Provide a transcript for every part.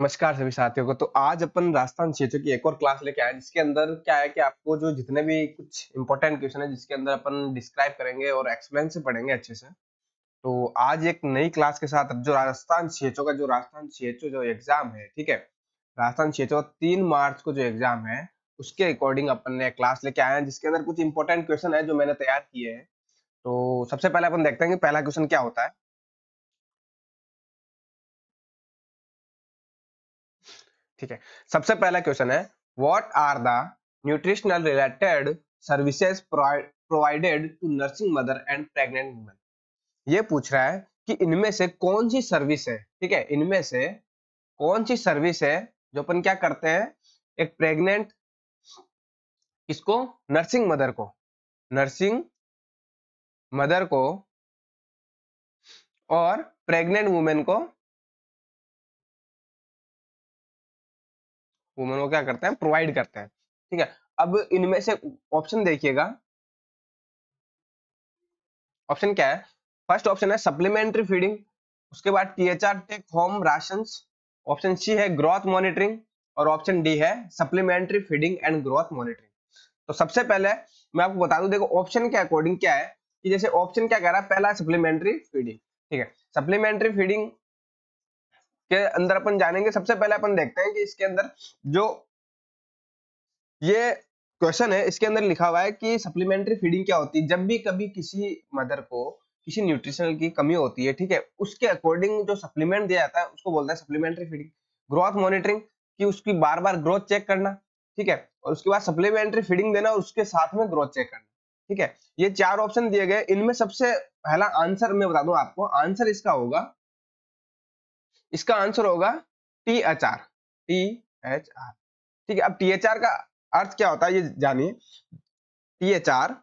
नमस्कार सभी साथियों को तो आज अपन राजस्थान क्षेत्र की एक और क्लास लेके आए जिसके अंदर क्या है कि आपको जो जितने भी कुछ इंपॉर्टेंट क्वेश्चन है जिसके अंदर अपन डिस्क्राइब करेंगे और एक्सप्लेन से पढ़ेंगे अच्छे से तो आज एक नई क्लास के साथ जो राजस्थान क्षेत्र का जो राजस्थान क्षेत्र जो एग्जाम है ठीक है राजस्थान का तीन मार्च को जो एग्जाम है उसके अकॉर्डिंग अपन ने क्लास लेके आए हैं जिसके अंदर कुछ इंपॉर्टेंट क्वेश्चन है जो मैंने तैयार किए हैं तो सबसे पहले अपन देखते हैं कि पहला क्वेश्चन क्या होता है ठीक है सबसे पहला क्वेश्चन है what are the nutritional related services provided to nursing mother and pregnant women ये पूछ रहा है कि इनमें से कौन सी सर्विस है ठीक है इनमें से कौन सी सर्विस है जो अपन क्या करते हैं एक प्रेग्नेंट किसको नर्सिंग मदर को नर्सिंग मदर को और प्रेग्नेंट वुमेन को वुमेन को क्या करते हैं प्रोवाइड करते हैं ठीक है अब इनमें से ऑप्शन देखिएगा ऑप्शन क्या है फर्स्ट ऑप्शन है सप्लीमेंट्री फीडिंग उसके बाद THR take home ration option C है ग्रोथ मॉनिटरिंग और ऑप्शन डी है supplementary feeding and growth monitoring तो सबसे पहले मैं आपको बता दूं देखो ऑप्शन के अकॉर्डिंग क्या है कि जैसे ऑप्शन क्या कह रहा है पहला सप्लीमेंट्री फीडिंग ठीक है सप्लीमेंट्री फीडिंग के अंदर अपन जानेंगे सबसे पहले अपन देखते हैं कि इसके अंदर जो ये क्वेश्चन है इसके अंदर लिखा हुआ है कि सप्लीमेंट्री फीडिंग क्या होती है जब भी कभी किसी मदर को किसी न्यूट्रिशनल की कमी होती है ठीक है उसके अकॉर्डिंग जो सप्लीमेंट दिया जाता है उसको बोलता है सप्लीमेंट्री फीडिंग ग्रोथ मॉनिटरिंग कि उसकी बार बार ग्रोथ चेक करना ठीक है और उसके बाद सप्लीमेंट्री फीडिंग देना और उसके साथ में ग्रोथ चेक करना ठीक है ये चार ऑप्शन दिए गए इनमें सबसे पहला आंसर मैं बता दूं आपको आंसर इसका होगा इसका आंसर होगा T H R T H R ठीक है अब टी एच आर का अर्थ क्या होता है ये जानिए T H R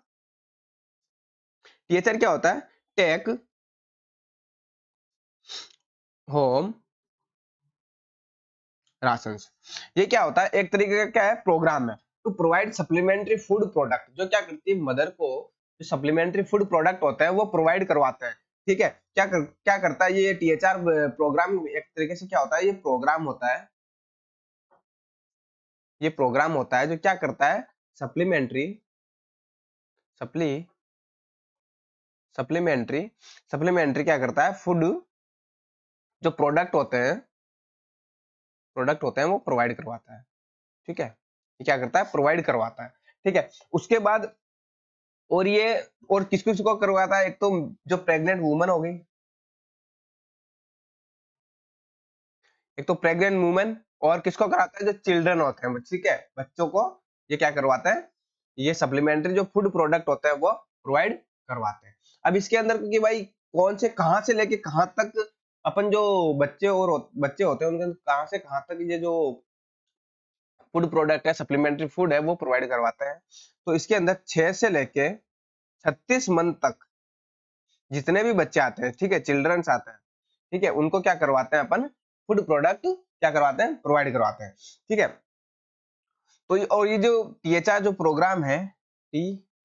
T H R क्या होता है टेक होम राशन ये क्या होता है एक तरीके का क्या है प्रोग्राम है to provide supplementary food product जो क्या करती है मदर को जो सप्लीमेंट्री फूड प्रोडक्ट होता है वो प्रोवाइड करवाते हैं ठीक है क्या कर, क्या करता है ये टीएचआर प्रोग्राम एक तरीके से क्या होता है ये प्रोग्राम होता है ये प्रोग्राम होता है जो क्या करता है सप्लीमेंट्री सप्ली सप्लीमेंट्री सप्लीमेंट्री क्या करता है फूड जो प्रोडक्ट होते हैं प्रोडक्ट होते हैं वो प्रोवाइड करवाता है ठीक है ये क्या करता है प्रोवाइड करवाता है ठीक है उसके बाद और ये और किस किस को करवाया था एक तो जो प्रेग्नेंट वुमन हो गई एक तो प्रेग्नेंट वुमेन और किसको कराता है जो चिल्ड्रन होते हैं ठीक है बच्चों को ये क्या करवाते हैं ये सप्लीमेंट्री जो फूड प्रोडक्ट होता है वो प्रोवाइड करवाते हैं अब इसके अंदर क्योंकि भाई कौन से कहां से लेके कहां तक अपन जो बच्चे और बच्चे होते हैं उनके कहां से कहां तक ये जो फूड प्रोडक्ट है सप्लीमेंट्री फूड है वो प्रोवाइड करवाते हैं तो इसके अंदर छह से लेके छत्तीस मंथ तक जितने भी बच्चे आते हैं ठीक है चिल्ड्रंस आते हैं ठीक है उनको क्या करवाते हैं अपन फूड प्रोडक्ट क्या करवाते हैं प्रोवाइड करवाते हैं ठीक है तो और ये जो टीएचआर जो प्रोग्राम है टी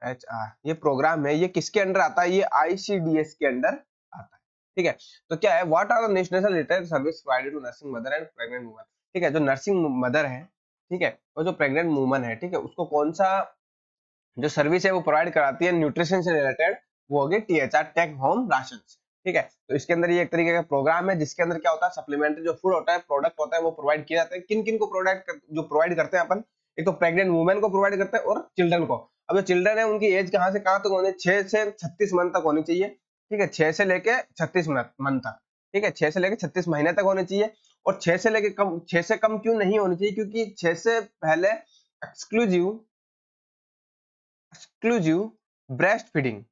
एच आर ये प्रोग्राम है ये किसके अंडर आता है ये आईसीडीएस के अंडर आता है ठीक है तो क्या है what are the national retired service provided to nursing mother and pregnant woman ठीक है जो नर्सिंग मदर है ठीक है और जो प्रेग्नेंट वूमन है ठीक है उसको कौन सा जो सर्विस है वो प्रोवाइड कराती है न्यूट्रिशन से रिलेटेड वो होगी T H R take home ration ठीक है तो इसके अंदर ये एक तरीके का प्रोग्राम है जिसके अंदर क्या होता है सप्लीमेंट्री जो फूड होता है प्रोडक्ट होता है वो प्रोवाइड किया जाता है किन किन को प्रोडक्ट जो प्रोवाइड करते हैं अपन एक तो प्रेग्नेंट वुमेन को प्रोवाइड करते हैं और चिल्ड्रन को अब जो चिल्ड्रन है उनकी एज कहाँ से कहाँ तक होनी छह से छत्तीस मंथ तक होनी चाहिए ठीक है छह से लेके छत्तीस मंथ तक ठीक है छह से लेके छत्तीस महीने तक होनी चाहिए और छह से लेके कम छह से कम क्यों नहीं होनी चाहिए क्योंकि छह से पहले exclusive exclusive breast feeding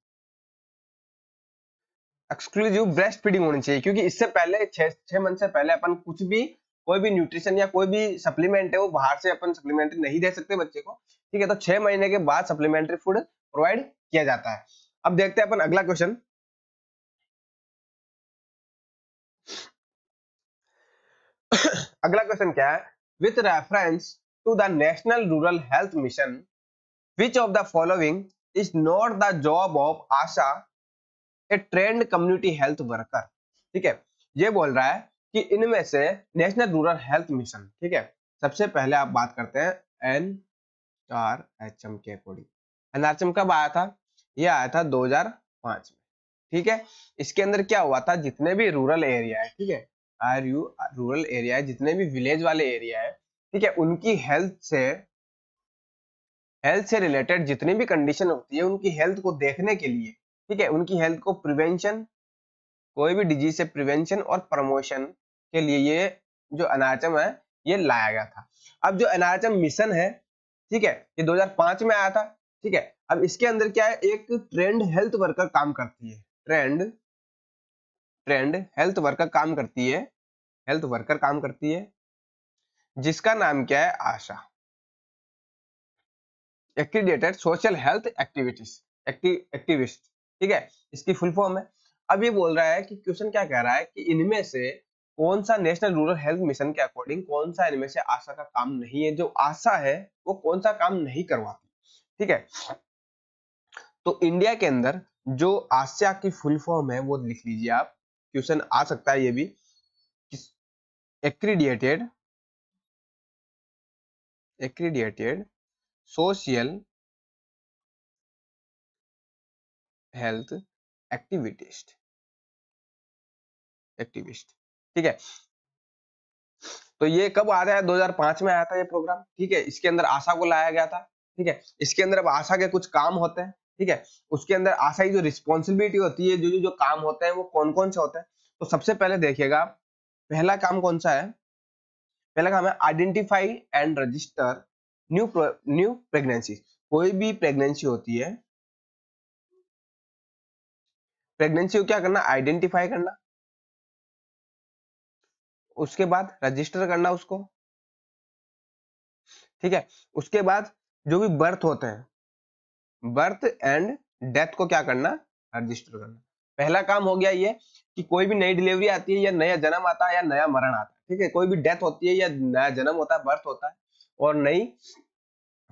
exclusive breast feeding होनी चाहिए क्योंकि इससे पहले छह मंथ से पहले अपन कुछ भी कोई भी न्यूट्रिशन या कोई भी सप्लीमेंट है वो बाहर से अपन सप्लीमेंट्री नहीं दे सकते बच्चे को ठीक है तो छह महीने के बाद सप्लीमेंट्री फूड प्रोवाइड किया जाता है अब देखते हैं अपन अगला क्वेश्चन अगला क्वेश्चन क्या है with reference to the national rural health mission which of the following is not the job of ASHA a trained community health worker ठीक है ये बोल रहा है कि इनमें से नेशनल रूरल हेल्थ मिशन ठीक है सबसे पहले आप बात करते हैं एन आर एच एम के अकॉर्डिंग एनआरएचएम कब आया था यह आया था 2005 में ठीक है इसके अंदर क्या हुआ था जितने भी रूरल एरिया है ठीक है आर यू रूरल एरिया है जितने भी विलेज वाले एरिया है ठीक है उनकी हेल्थ से हेल्थ से रिलेटेड जितनी भी कंडीशन होती है उनकी हेल्थ को देखने के लिए ठीक है उनकी हेल्थ को प्रिवेंशन कोई भी डिजीज से प्रिवेंशन और प्रमोशन के लिए ये जो अनाचम है ये लाया गया था अब जो अनाचम मिशन है ठीक है ये 2005 में आया था ठीक है अब इसके अंदर क्या है एक ट्रेंड हेल्थ वर्कर काम करती है ट्रेंड ट्रेंड हेल्थ वर्कर काम करती है हेल्थ वर्कर काम करती है जिसका नाम क्या है ASHA accredited social health activities activist ठीक है इसकी फुल फॉर्म है अब ये बोल रहा है कि क्वेश्चन क्या कह रहा है कि इनमें से कौन सा नेशनल रूरल हेल्थ मिशन के अकॉर्डिंग कौन सा इनमें से आशा का काम नहीं है जो आशा है वो कौन सा काम नहीं करवाती ठीक है तो इंडिया के अंदर जो आशा की फुल फॉर्म है वो लिख लीजिए आप क्वेश्चन आ सकता है ये भी accredited accredited social health activist activist ठीक है तो ये कब आ रहा है 2005 में आया था ये प्रोग्राम ठीक है इसके अंदर आशा को लाया गया था ठीक है इसके अंदर अब आशा के कुछ काम होते हैं ठीक है उसके अंदर आशा जो रिस्पॉन्सिबिलिटी होती है जो जो जो काम होते हैं वो कौन कौन सा होता है तो सबसे पहले देखिएगा पहला काम कौन सा है पहला काम है identify and register new new pregnancy कोई भी प्रेगनेंसी होती है प्रेगनेंसी को क्या करना आइडेंटिफाई करना उसके बाद रजिस्टर करना उसको ठीक है उसके बाद जो भी बर्थ होते हैं बर्थ एंड डेथ को क्या करना रजिस्टर करना पहला काम हो गया ये कि कोई भी नई डिलीवरी आती है या नया जन्म आता है या नया मरण आता है ठीक है कोई भी डेथ होती है या नया जन्म होता है बर्थ होता है और नई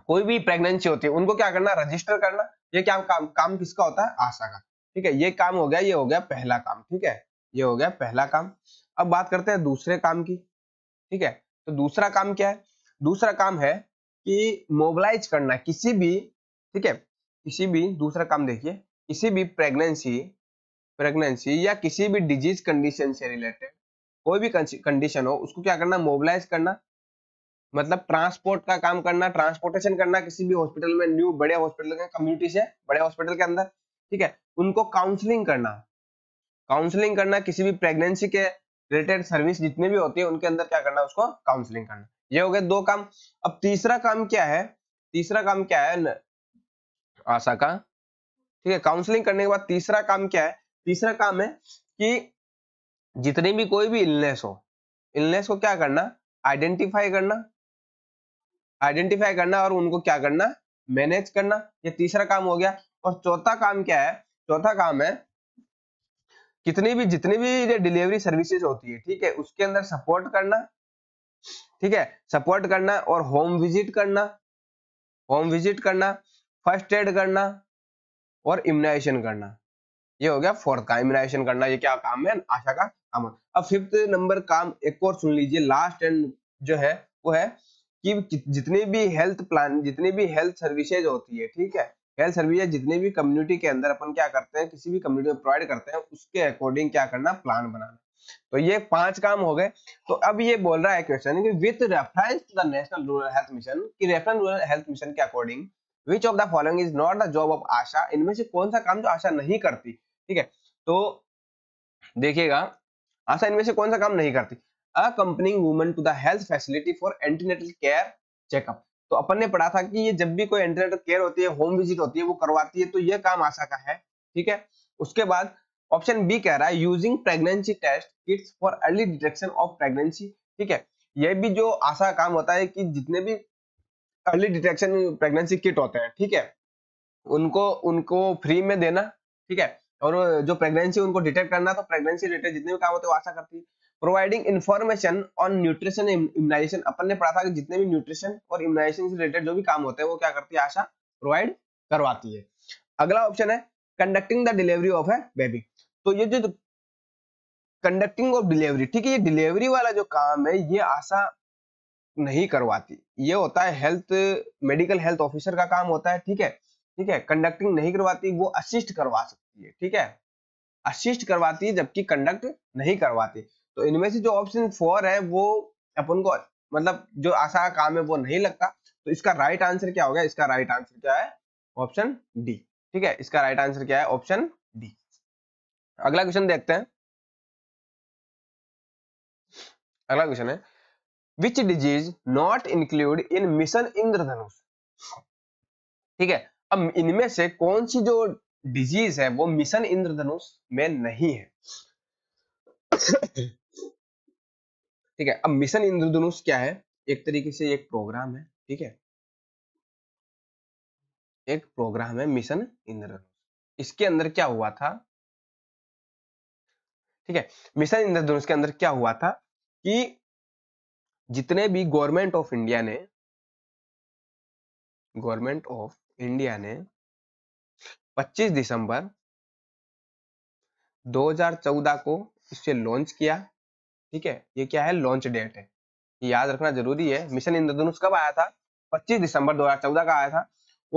कोई भी प्रेगनेंसी होती है उनको क्या करना रजिस्टर करना ये क्या काम काम किसका होता है आशा का ठीक है ये काम हो गया ये हो गया पहला काम ठीक है ये हो गया पहला काम अब बात करते हैं दूसरे काम की ठीक है तो दूसरा काम क्या है दूसरा काम है कि मोबिलाइज करना किसी भी ठीक है किसी भी दूसरा काम देखिए किसी भी प्रेगनेंसी प्रेगनेंसी या किसी भी डिजीज कंडीशन से रिलेटेड कोई भी कंडीशन हो उसको क्या करना मोबिलाइज करना मतलब ट्रांसपोर्ट का काम करना ट्रांसपोर्टेशन करना किसी भी हॉस्पिटल में न्यू बड़े हॉस्पिटल के कम्युनिटी से बड़े हॉस्पिटल के अंदर ठीक है उनको काउंसलिंग करना काउंसलिंग करना किसी भी प्रेगनेंसी के रिलेटेड सर्विस जितने भी होती है उनके अंदर क्या करना उसको काउंसलिंग करना ये हो गया दो काम अब तीसरा काम क्या है तीसरा काम क्या है आशा का ठीक है काउंसलिंग करने के बाद तीसरा काम क्या है तीसरा काम है कि जितने भी कोई भी इलनेस हो इलनेस को क्या करना आइडेंटिफाई करना आइडेंटिफाई करना और उनको क्या करना मैनेज करना ये तीसरा काम हो गया और चौथा काम क्या है चौथा काम है कितनी भी जितनी भी डिलीवरी सर्विसेज होती है ठीक है उसके अंदर सपोर्ट करना ठीक है सपोर्ट करना और होम विजिट करना होम विजिट करना फर्स्ट एड करना और इम्यूनाइजेशन करना ये हो गया फोर्थ का इम्यूनाइजेशन करना ये क्या काम है आशा का काम अब फिफ्थ नंबर काम एक और सुन लीजिए लास्ट एंड जो है वो है कि जितनी भी हेल्थ प्लान जितनी भी हेल्थ सर्विसेज होती है ठीक है हेल्थ सर्विसेज जितने भी कम्युनिटी के अंदर अपन क्या करते हैं किसी भी कम्युनिटी में प्रोवाइड करते हैं उसके अकॉर्डिंग क्या करना प्लान बनाना तो ये पांच काम हो गए तो अब ये बोल रहा है क्वेश्चन कि with reference to the national rural health mission कि रेफरेंस रूरल हेल्थ मिशन के according which of the following is not the job of ASHA इनमें से कौन सा काम जो आशा नहीं करती ठीक है तो देखिएगा आशा इनमें से कौन सा काम नहीं करती uh accompanying woman to the health facility for antenatal care checkup तो अपन ने पढ़ा था कि ये जब भी कोई एंटीनेटल केयर होती है होम विजिट होती है वो करवाती है तो ये काम आशा का है ठीक है उसके बाद ऑप्शन बी कह रहा है using pregnancy test kits for early detection of pregnancy ठीक है ये भी जो आशा काम होता है कि जितने भी अर्ली डिटेक्शन प्रेगनेंसी किट होते हैं ठीक है उनको उनको फ्री में देना ठीक है और जो प्रेगनेंसी उनको डिटेक्ट करना तो प्रेगनेंसी रिलेटेड जितने भी काम होते हैं आशा करती है providing information on nutrition immunisation अपन ने पढ़ा था कि जितने भी न्यूट्रिशन और इम्यूनाइजेशन से रिलेटेड जो भी काम होते हैं वो क्या करती है आशा प्रोवाइड करवाती है अगला ऑप्शन है conducting the delivery of a baby तो ये जो कंडक्टिंग ऑफ डिलीवरी ठीक है ये डिलीवरी वाला जो काम है ये आशा नहीं करवाती ये होता है हेल्थ मेडिकल हेल्थ ऑफिसर का काम होता है ठीक है ठीक है कंडक्टिंग नहीं करवाती वो असिस्ट करवा सकती है ठीक है असिस्ट करवाती है जबकि कंडक्ट नहीं करवाती तो इनमें से जो ऑप्शन फोर है वो अपन को मतलब जो आशा काम है वो नहीं लगता तो इसका राइट आंसर क्या होगा इसका राइट आंसर क्या है ऑप्शन डी ठीक है इसका राइट आंसर क्या है ऑप्शन डी अगला क्वेश्चन देखते हैं अगला क्वेश्चन है which disease not include in mission Indradhanush ठीक है अब इनमें से कौन सी जो डिजीज है वो मिशन इंद्रधनुष में नहीं है ठीक है अब मिशन इंद्रधनुष क्या है एक तरीके से एक प्रोग्राम है ठीक है एक प्रोग्राम है मिशन इंद्रधनुष इसके अंदर क्या हुआ था ठीक है मिशन इंद्रधनुष के अंदर क्या हुआ था कि जितने भी गवर्नमेंट ऑफ इंडिया ने गवर्नमेंट ऑफ इंडिया ने 25 दिसंबर 2014 को इसे लॉन्च किया ठीक है ये क्या है लॉन्च डेट है याद रखना जरूरी है मिशन इंद्रधनुष कब आया था 25 दिसंबर 2014 का आया था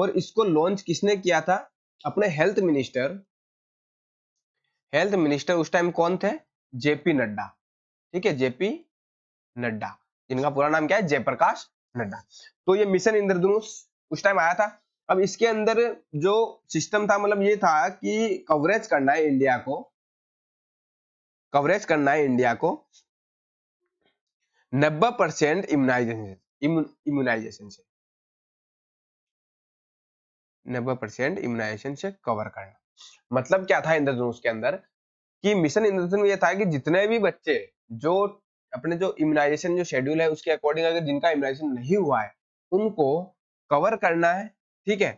और इसको लॉन्च किसने किया था अपने हेल्थ मिनिस्टर हेल्थ मिनिस्टर उस टाइम कौन थे जेपी नड्डा ठीक है जेपी नड्डा जिनका पूरा नाम क्या है जयप्रकाश नड्डा तो ये मिशन इंद्रधनुष उस टाइम आया था अब इसके अंदर जो सिस्टम था मतलब ये था कि कवरेज करना है इंडिया को कवरेज करना है इंडिया को नब्बे परसेंट इम्यूनाइजेशन इम्यूनाइजेशन से नब्बे परसेंट इम्यूनाइजेशन से कवर करना मतलब क्या था इंद्रधनुष के अंदर कि मिशन इंद्रधनुष ये था कि जितने भी बच्चे जो अपने जो इम्यूनाइजेशन जो शेड्यूल है उसके अकॉर्डिंग अगर जिनका इम्यूनाइजेशन नहीं हुआ है उनको कवर करना है ठीक है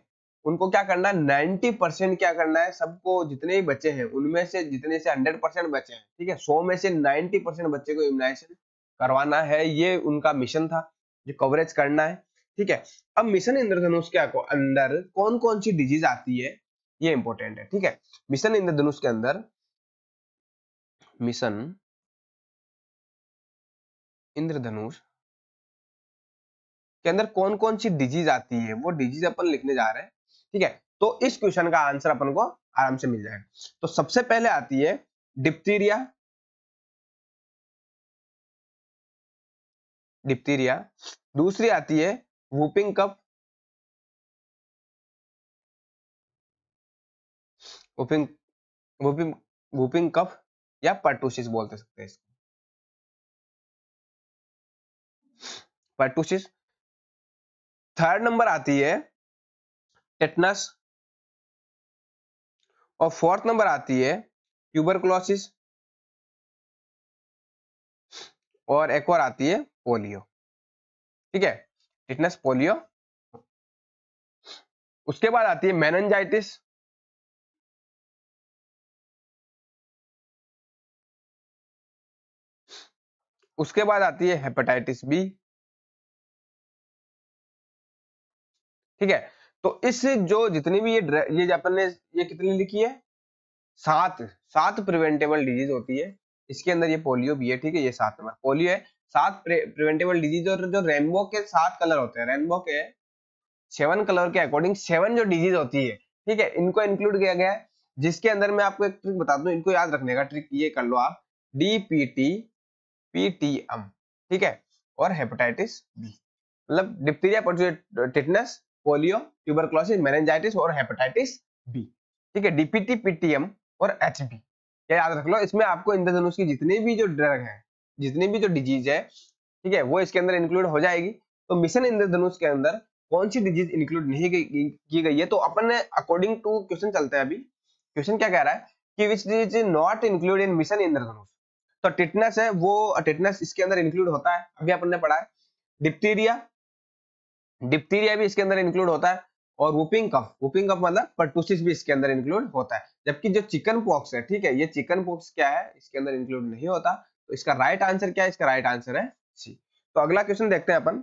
उनको क्या करना है नाइनटी परसेंट क्या करना है सबको जितने ही बच्चे हैं उनमें से जितने से हंड्रेड परसेंट बच्चे हैं ठीक है सौ में से नाइनटी परसेंट बच्चे को इम्यूनाइजेशन करवाना है ये उनका मिशन था जो कवरेज करना है ठीक है अब मिशन इंद्रधनुष के अंदर कौन कौन सी डिजीज आती है ये इंपॉर्टेंट है ठीक है मिशन इंद्रधनुष के अंदर मिशन इंद्रधनुष के अंदर कौन कौन सी डिजीज आती है वो डिजीज अपन लिखने जा रहे हैं ठीक है तो इस क्वेश्चन का आंसर अपन को आराम से मिल जाएगा तो सबसे पहले आती है डिप्थीरिया डिप्थीरिया दूसरी आती है whooping cough whooping whooping whooping cough या पर्टूसिस बोलते सकते हैं इसको पैटोसिस थर्ड नंबर आती है टेटनस और फोर्थ नंबर आती है ट्यूबरकुलोसिस और एक और आती है पोलियो ठीक है टिटनस पोलियो उसके बाद आती है मैनजाइटिस उसके बाद आती है हेपेटाइटिस बी ठीक है तो इस जो जितनी भी ये ये अपन ने ये कितनी लिखी है सात सात प्रिवेंटेबल डिजीज होती है इसके अंदर ये पोलियो भी है ठीक है ये सात नंबर पोलियो है सात प्रिवेंटेबल डिजीज और जो रेनबो के सात कलर होते हैं रेनबो के सेवन कलर के अकॉर्डिंग सेवन जो डिजीज होती है ठीक है इनको इंक्लूड किया गया है जिसके अंदर मैं आपको एक ट्रिक बता दूं इनको याद रखने का ट्रिक ये कर लो आप D P T P T M ठीक है और हेपेटाइटिस बी मतलब diphtheria tetanus polio tuberculosis meningitis और हेपेटाइटिस बी ठीक है डीपीटी पीटीएम और एच बी याद रख लो इसमें आपको इंद्रधनुष की जितने भी जो ड्रग है जितने भी जो डिजीज है ठीक है वो इसके अंदर इंक्लूड हो जाएगी तो मिशन इंद्रधनुष के अंदर कौन सी डिजीज इंक्लूड नहीं की गई है तो अपन अकॉर्डिंग टू क्वेश्चन चलते हैं अभी क्वेश्चन क्या कह रहा है कि which disease is not include in mission Indradhanush तो टिटनेस है वो टिटनेस इसके अंदर इंक्लूड होता है अभी अपन ने पढ़ा है डिप्टीरिया डिप्थीरिया भी इसके अंदर इंक्लूड होता है और वुपिंग कफ वुपिंग कफ मतलब पर्टूसिस भी इसके अंदर इंक्लूड होता है जबकि जो चिकन पॉक्स है ठीक है ये चिकन पॉक्स क्या है इसके अंदर इंक्लूड नहीं होता तो इसका राइट आंसर क्या है इसका राइट आंसर है सी तो अगला क्वेश्चन देखते हैं अपन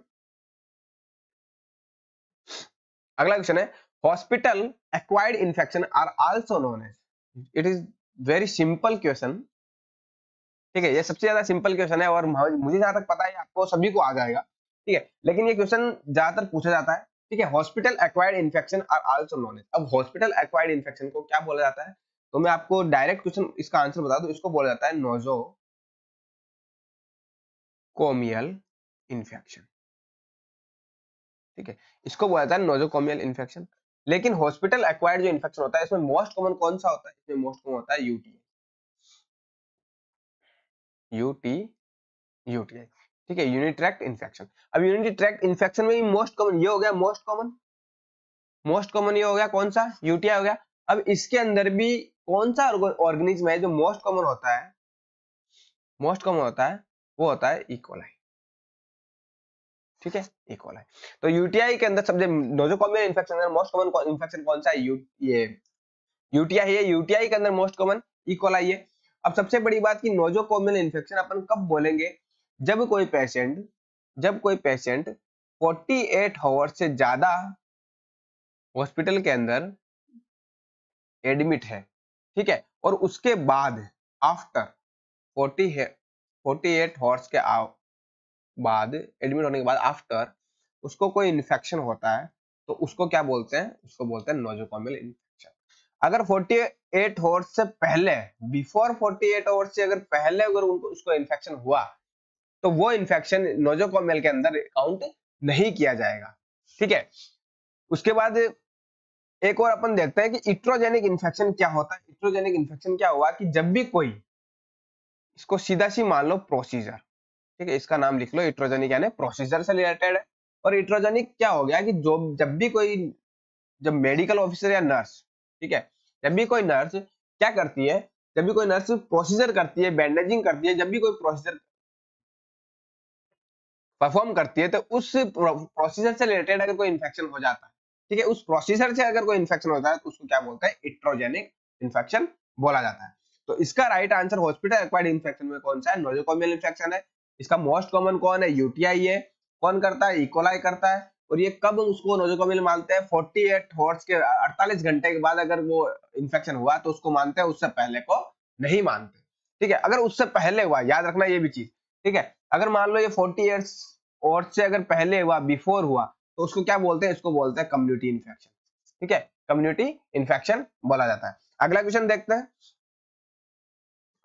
अगला क्वेश्चन है hospital acquired infection are also known as it is very simple question ठीक है ये सबसे ज्यादा सिंपल क्वेश्चन है और मुझे जहां तक पता है आपको सभी को आ जाएगा ठीक है लेकिन ये क्वेश्चन ज्यादातर पूछा जाता है ठीक है hospital acquired infection are also as अब हॉस्पिटल एक्वायर्ड इन्फेक्शन को क्या बोला जाता है तो मैं आपको डायरेक्ट क्वेश्चन इसका आंसर बता दूं इसको बोला जाता है नोजो कोमियल इन्फेक्शन ठीक है इसको बोला जाता है नोजोकोमियल इन्फेक्शन लेकिन हॉस्पिटल एक्वायर्ड जो इन्फेक्शन होता है इसमें मोस्ट कॉमन कौन सा होता है इसमें मोस्ट कॉमन होता है यूटी यूटी यूटीआई ठीक है यूनिट इन्फेक्शन अब यूनिट्रैक्ट इन्फेक्शन में मोस्ट कॉमन ये हो गया मोस्ट कॉमन मोस्ट कॉमन ये हो गया कौन सा यूटीआई हो गया अब इसके अंदर भी कौन सा ऑर्गेनिज्म है जो मोस्ट कॉमन होता है मोस्ट कॉमन होता है वो होता है इकोलाई e. ठीक है इकोलाई e. तो यूटीआई के अंदर सबसे nosocomial infection most common infection कौन सा है यू, ये यूटीआई है यूटीआई के अंदर मोस्ट कॉमन इकोलाई है अब सबसे बड़ी बात की नोजोकॉमियल इन्फेक्शन अपन कब बोलेंगे जब कोई पेशेंट जब कोई पेशेंट 48 आवर से ज्यादा हॉस्पिटल के अंदर एडमिट है ठीक है और उसके बाद आफ्टर 40 है 48 हॉर्स के बाद एडमिट होने के बाद आफ्टर उसको कोई इन्फेक्शन होता है तो उसको क्या बोलते हैं उसको बोलते हैं नोजोकॉमिल इन्फेक्शन अगर 48 एट से पहले बिफोर 48 एट से अगर पहले अगर उनको उसको इन्फेक्शन हुआ तो वो इन्फेक्शन नोजोकोमेल के अंदर काउंट नहीं किया जाएगा ठीक है उसके बाद एक और अपन देखते हैं कि इट्रोजेनिक इन्फेक्शन क्या होता है इट्रोजेनिक इन्फेक्शन क्या हुआ कि जब भी कोई इसको सीधा सी मान लो प्रोसीजर ठीक है इसका नाम लिख लो इट्रोजेनिक यानी प्रोसीजर से रिलेटेड है और इट्रोजेनिक क्या हो गया कि जो जब भी कोई जब मेडिकल ऑफिसर या नर्स ठीक है जब भी कोई नर्स क्या करती है जब भी कोई नर्स प्रोसीजर करती है बैंडेजिंग करती है जब भी कोई प्रोसीजर परफॉर्म करती है तो उस प्रोसीजर से रिलेटेड अगर कोई इन्फेक्शन हो जाता है ठीक है उस प्रोसीजर से अगर कोई इन्फेक्शन होता है तो उसको क्या बोलते हैं इट्रोजेनिक इन्फेक्शन बोला जाता है तो इसका right answer hospital acquired infection में कौन सा है नोजोकोमियल इन्फेक्शन है इसका मोस्ट कॉमन कौन है यूटीआई है कौन करता है इकोलाई e. करता है और ये कब उसको नोजोकोमियल मानते हैं 48 हॉर्स के अड़तालीस घंटे के बाद अगर वो इन्फेक्शन हुआ तो उसको मानते हैं उससे पहले को नहीं मानते ठीक है अगर उससे पहले हुआ याद रखना ये भी चीज ठीक है अगर मान लो ये फोर्टी ईयर्स और से अगर पहले हुआ बिफोर हुआ तो उसको क्या बोलते हैं इसको बोलते हैं कम्युनिटी इन्फेक्शन ठीक है कम्युनिटी इन्फेक्शन बोला जाता है अगला क्वेश्चन देखते हैं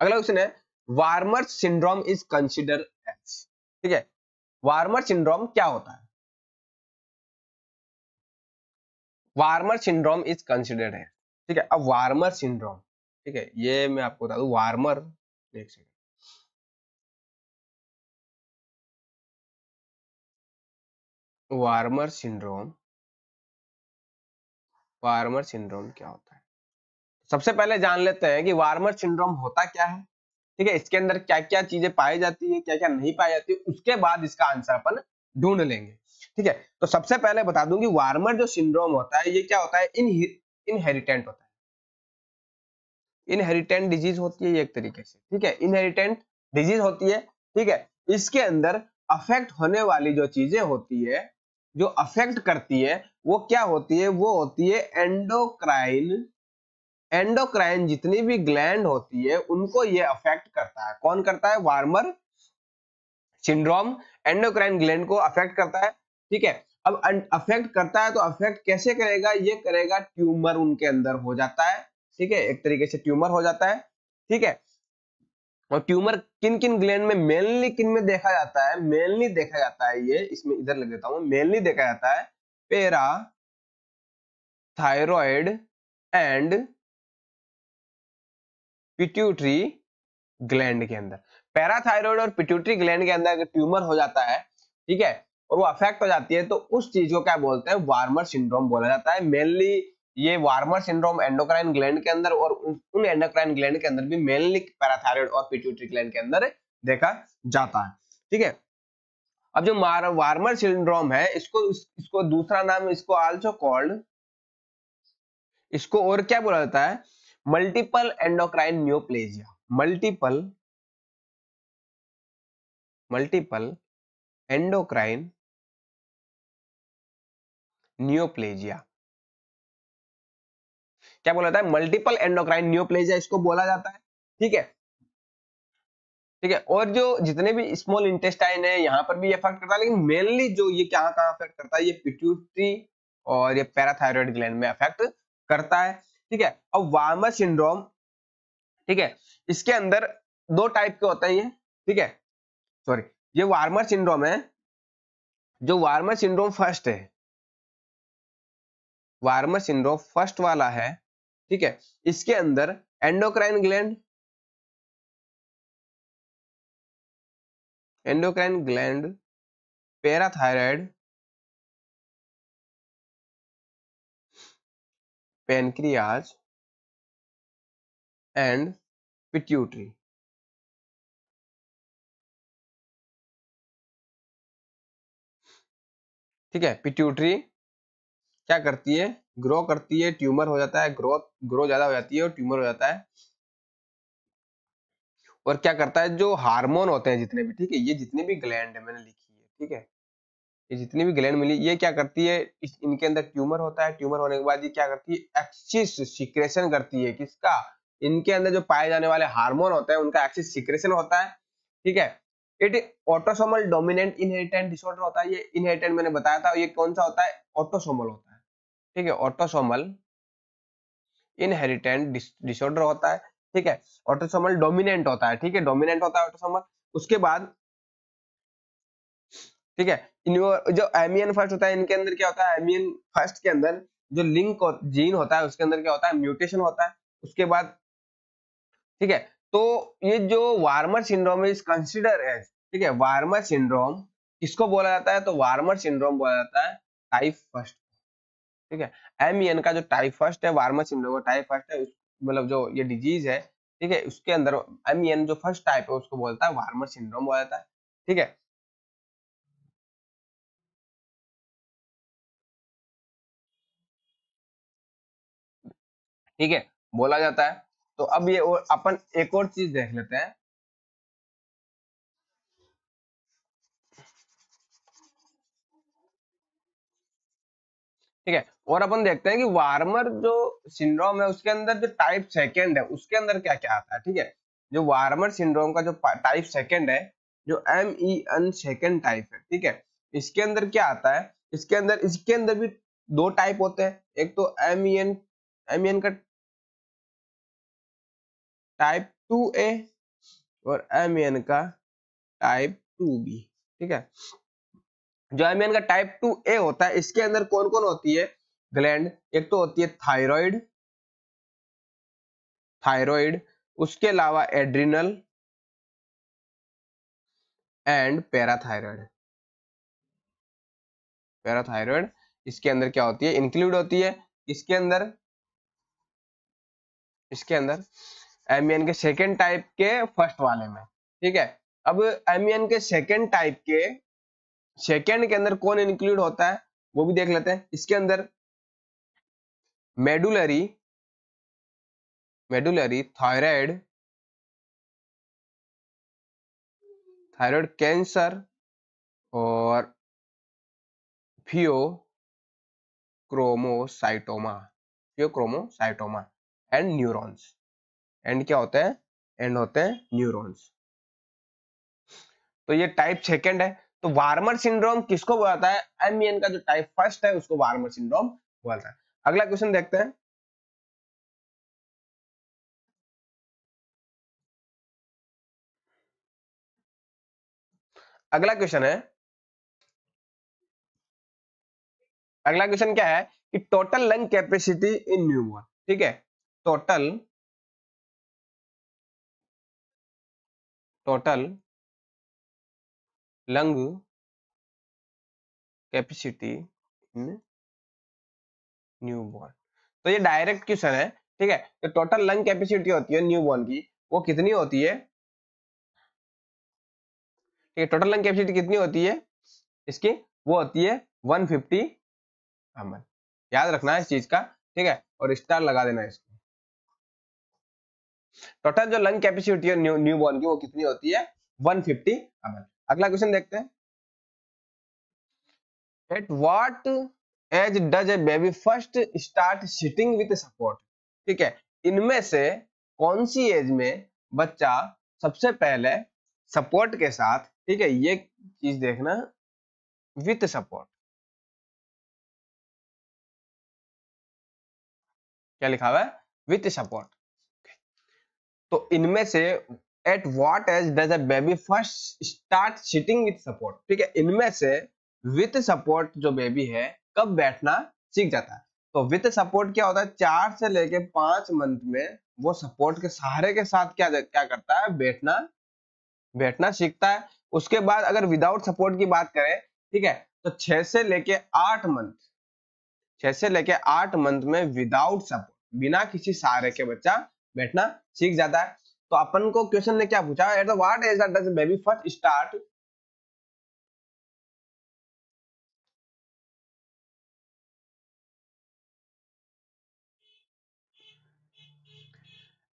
अगला क्वेश्चन है Wermer syndrome is consider as ठीक है वार्मर सिंड्रोम क्या होता है वार्मर सिंड्रोम इज कंसिडर्ड है ठीक है अब वार्मर सिंड्रोम ठीक है ये मैं आपको बता दू वार्मर एक second Wermer syndrome Wermer syndrome क्या होता है सबसे पहले जान लेते हैं कि वार्मर सिंड्रोम होता क्या है ठीक है इसके अंदर क्या क्या चीजें पाई जाती है क्या क्या नहीं पाई जाती उसके बाद इसका आंसर अपन ढूंढ लेंगे ठीक है तो सबसे पहले बता दूं कि वार्मर जो सिंड्रोम होता है ये क्या होता है इन इनहेरिटेंट होता है इनहेरिटेंट डिजीज होती है ये एक तरीके से ठीक है इनहेरिटेंट डिजीज होती है ठीक है इसके अंदर अफेक्ट होने वाली जो चीजें होती है जो अफेक्ट करती है वो क्या होती है वो होती है एंडोक्राइन एंडोक्राइन जितनी भी ग्लैंड होती है उनको ये अफेक्ट करता है कौन करता है वार्मर सिंड्रोम एंडोक्राइन ग्लैंड को अफेक्ट करता है ठीक है अब अफेक्ट करता है तो अफेक्ट कैसे करेगा ये करेगा ट्यूमर उनके अंदर हो जाता है ठीक है एक तरीके से ट्यूमर हो जाता है ठीक है और ट्यूमर किन किन ग्लैंड में मेनली किन में देखा जाता है मेनली देखा जाता है ये इसमें इधर लग देता हूं मेनली देखा जाता है पेरा थायरॉयड एंड पिट्यूटरी ग्लैंड के अंदर पैराथायरॉयड और पिट्यूटरी ग्लैंड के अंदर अगर ट्यूमर हो जाता है ठीक है और वो अफेक्ट हो जाती है तो उस चीज को क्या बोलते हैं वार्मर सिंड्रोम बोला जाता है मेनली ये वार्मर सिंड्रोम एंडोक्राइन ग्लैंड के अंदर और उन एंडोक्राइन ग्लैंड के अंदर भी मेनली पैराथायरॉइड और पिट्यूटरी ग्लैंड के अंदर देखा जाता है ठीक है अब जो वार्मर सिंड्रोम है इसको इसको दूसरा नाम इसको आल्सो कॉल्ड इसको और क्या बोला जाता है multiple endocrine neoplasia multiple multiple endocrine neoplasia क्या बोला जाता है मल्टीपल एंडोक्राइन न्यूप्लेजिया इसको बोला जाता है ठीक है ठीक है और जो जितने भी स्मॉल इंटेस्टाइन है यहाँ पर भी इफेक्ट करता है लेकिन मेनली जो ये क्या कहाँ अफेक्ट करता है ये पिट्यूटरी और ये पैराथायरॉयड ग्लैंड में अफेक्ट करता है ठीक है अब वार्मर सिंड्रोम ठीक है इसके अंदर दो टाइप के होते हैं ये ठीक है सॉरी ये वार्मर सिंड्रोम है जो वार्मर सिंड्रोम फर्स्ट है वार्मर सिंड्रोम फर्स्ट वाला है ठीक है इसके अंदर endocrine gland endocrine gland parathyroid pancreas and pituitary ठीक है पिट्यूटरी क्या करती है ग्रो करती है ट्यूमर हो जाता है ग्रोथ ग्रो ज्यादा हो जाती है और ट्यूमर हो जाता है और क्या करता है जो हार्मोन होते हैं जितने भी ठीक है ये जितने भी ग्लैंड है मैंने लिखी है ठीक है ये जितनी भी ग्लैंड मिली ये क्या करती है इनके अंदर ट्यूमर होता है ट्यूमर होने के बाद ये क्या करती है एक्सिस सिक्रेशन करती है किसका इनके अंदर जो पाए जाने वाले हार्मोन होते हैं उनका एक्सिस सिक्रेशन होता है ठीक है it autosomal dominant inherited disorder होता है ये इनहेरिटेंट मैंने बताया था ये कौन सा होता है ऑटोसोमल होता है ठीक है ऑटोसोमल इनहेरिटेंट डिसऑर्डर होता है ठीक है ऑटोसोमल डोमिनेंट होता है ठीक है डोमिनेंट होता है ऑटोसोमल उसके बाद ठीक है जो एमियन फर्स्ट होता है इनके अंदर क्या होता है एमियन फर्स्ट के अंदर जो लिंक और जीन होता है उसके अंदर क्या होता है म्यूटेशन होता है उसके बाद ठीक है तो ये जो Wermer syndrome is consider as ठीक है वार्मर सिंड्रोम किसको बोला जाता है तो वार्मर सिंड्रोम बोला जाता है टाइप फर्स्ट ठीक है एम e का जो टाइप फर्स्ट है वार्मस इन लोगों का टाइप फर्स्ट है मतलब जो ये डिजीज है ठीक है उसके अंदर एम e जो फर्स्ट टाइप है उसको बोलता है वार्मर सिंड्रोम बोला जाता है ठीक है ठीक है बोला जाता है तो अब ये और अपन एक और चीज देख लेते हैं ठीक है और अपन देखते हैं कि वार्मर जो सिंड्रोम है उसके अंदर जो टाइप सेकेंड है उसके अंदर क्या क्या आता है ठीक है जो वार्मर सिंड्रोम का जो टाइप सेकेंड है जो M E N second type है ठीक है इसके अंदर क्या आता है इसके अंदर इसके अंदर भी दो टाइप होते हैं एक तो M E N M E N का टाइप टू ए और एम ई एन का टाइप टू बी ठीक है ज्वाइमियन का टाइप टू ए होता है इसके अंदर कौन कौन होती है ग्लैंड एक तो होती है थायराइड थायराइड उसके अलावा एड्रिनल एंड पैराथायरॉयड पैराथायरॉयड इसके अंदर क्या होती है इंक्लूड होती है इसके अंदर इसके अंदर एमियन के सेकेंड टाइप के फर्स्ट वाले में ठीक है अब एमियन के सेकेंड टाइप के सेकेंड के अंदर कौन इंक्लूड होता है वो भी देख लेते हैं इसके अंदर medullary medullary thyroid thyroid cancer और pheochromocytoma pheochromocytoma and neurons and क्या होते हैं एंड होते हैं न्यूरॉन्स तो ये टाइप सेकेंड है तो वार्मर सिंड्रोम किसको बोलता है एमईएन का जो टाइप फर्स्ट है उसको वार्मर सिंड्रोम बोलता है अगला क्वेश्चन देखते हैं अगला क्वेश्चन है अगला क्वेश्चन क्या है कि total lung capacity in newborn ठीक है total total lung capacity in newborn तो ये डायरेक्ट क्वेश्चन है ठीक है तो टोटल लंग कैपेसिटी होती है बॉर्न की वो कितनी होती है ठीक है टोटल लंग कैपेसिटी कितनी होती है इसकी वो होती है 150 फिफ्टी याद रखना है इस चीज का ठीक है और स्टार लगा देना है इसको टोटल जो लंग कैपेसिटी है न्यू बॉर्न की वो कितनी होती है 150 फिफ्टी अमल अगला क्वेश्चन देखते हैं at what age does a baby first start sitting with support ठीक है इनमें से कौन सी एज में बच्चा सबसे पहले सपोर्ट के साथ ठीक है ये चीज देखना विथ सपोर्ट क्या लिखा हुआ है विथ सपोर्ट तो इनमें से at what age does baby first start sitting with support ठीक है इनमें से विथ सपोर्ट जो बेबी है कब बैठना सीख जाता है तो विथ सपोर्ट क्या होता है चार से लेके पांच मंथ में वो सपोर्ट के सहारे के साथ क्या क्या करता है बैठना बैठना सीखता है उसके बाद अगर विदाउट सपोर्ट की बात करें ठीक है तो छह से लेके आठ मंथ छह से लेके आठ मंथ में विदाउट सपोर्ट बिना किसी सहारे के बच्चा बैठना सीख जाता है तो अपन को क्वेश्चन ने क्या पूछा at what age does baby first start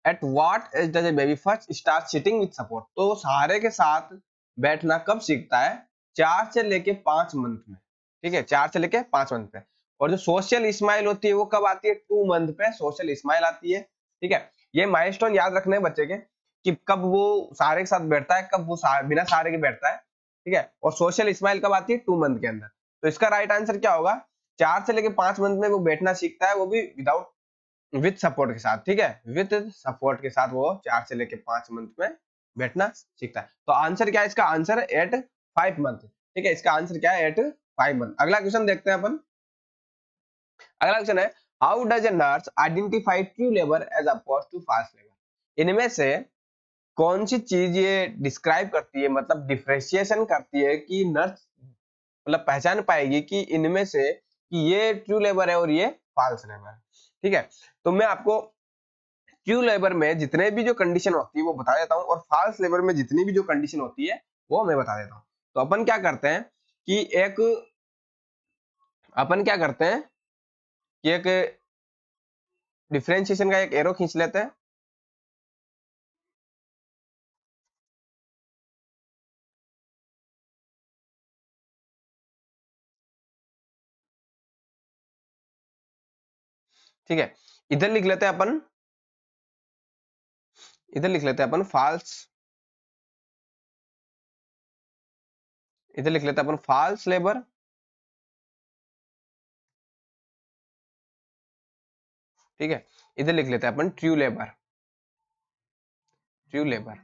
at what is does baby first start sitting with support तो सहारे के साथ बैठना कब सीखता है चार से लेके पांच मंथ में ठीक है चार से लेके पांच मंथ में और जो सोशल स्माइल होती है वो कब आती है टू मंथ पे सोशल स्माइल आती है ठीक है ये माइलस्टोन याद रखने बच्चे के कि कब वो सारे के साथ बैठता है कब वो सारे, बिना सारे के बैठता है ठीक है और सोशल स्माइल कब आती है टू मंथ के अंदर तो इसका राइट आंसर क्या होगा चार से लेकर पांच मंथ में वो बैठना सीखता है वो भी विदाउट विथ सपोर्ट के साथ ठीक है विथ सपोर्ट के साथ वो चार से लेकर पांच मंथ में बैठना सीखता है तो आंसर क्या है इसका आंसर एट फाइव मंथ ठीक है इसका आंसर क्या है एट फाइव मंथ अगला क्वेश्चन देखते हैं अपन अगला क्वेश्चन है how does a nurse identify true labour as oppose to fast labour इनमें से कौन सी चीज ये डिस्क्राइब करती है मतलब डिफ्रेंशिएशन करती है कि नर्स मतलब पहचान पाएगी कि इनमें से कि ये ट्रू लेबर है और ये फाल्स लेबर ठीक है तो मैं आपको ट्रू लेबर में जितने भी जो कंडीशन होती है वो बता देता हूँ और फाल्स लेबर में जितनी भी जो कंडीशन होती है वो मैं बता देता हूँ तो अपन क्या करते हैं कि एक अपन क्या करते हैं कि एक डिफ्रेंशिएशन का एक एरो खींच लेते हैं ठीक है इधर लिख लेते हैं अपन इधर लिख लेते हैं अपन फॉल्स इधर लिख लेते हैं अपन फॉल्स लेबर ठीक है इधर लिख लेते हैं अपन ट्रू लेबर ट्रू लेबर